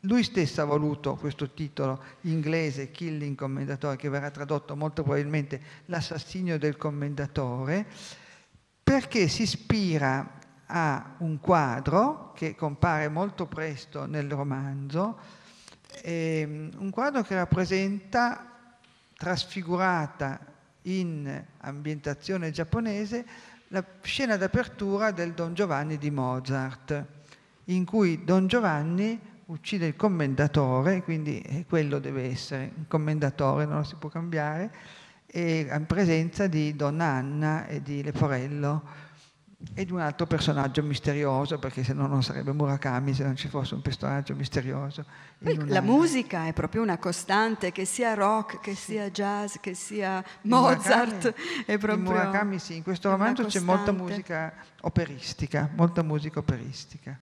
lui stesso ha voluto questo titolo inglese, Killing Commendatore, che verrà tradotto molto probabilmente l'assassinio del commendatore, perché si ispira a un quadro che compare molto presto nel romanzo, eh, un quadro che rappresenta trasfigurata in ambientazione giapponese la scena d'apertura del Don Giovanni di Mozart, in cui Don Giovanni uccide il commendatore, quindi eh, quello deve essere il commendatore, non lo si può cambiare, e in presenza di Donna Anna e di Leporello e di un altro personaggio misterioso, perché se no non sarebbe Murakami se non ci fosse un personaggio misterioso. Una... La musica è proprio una costante, che sia rock, che sì. sia jazz, che sia Mozart. Murakami, è proprio... Murakami sì, in questo romanzo c'è molta musica operistica, molta musica operistica.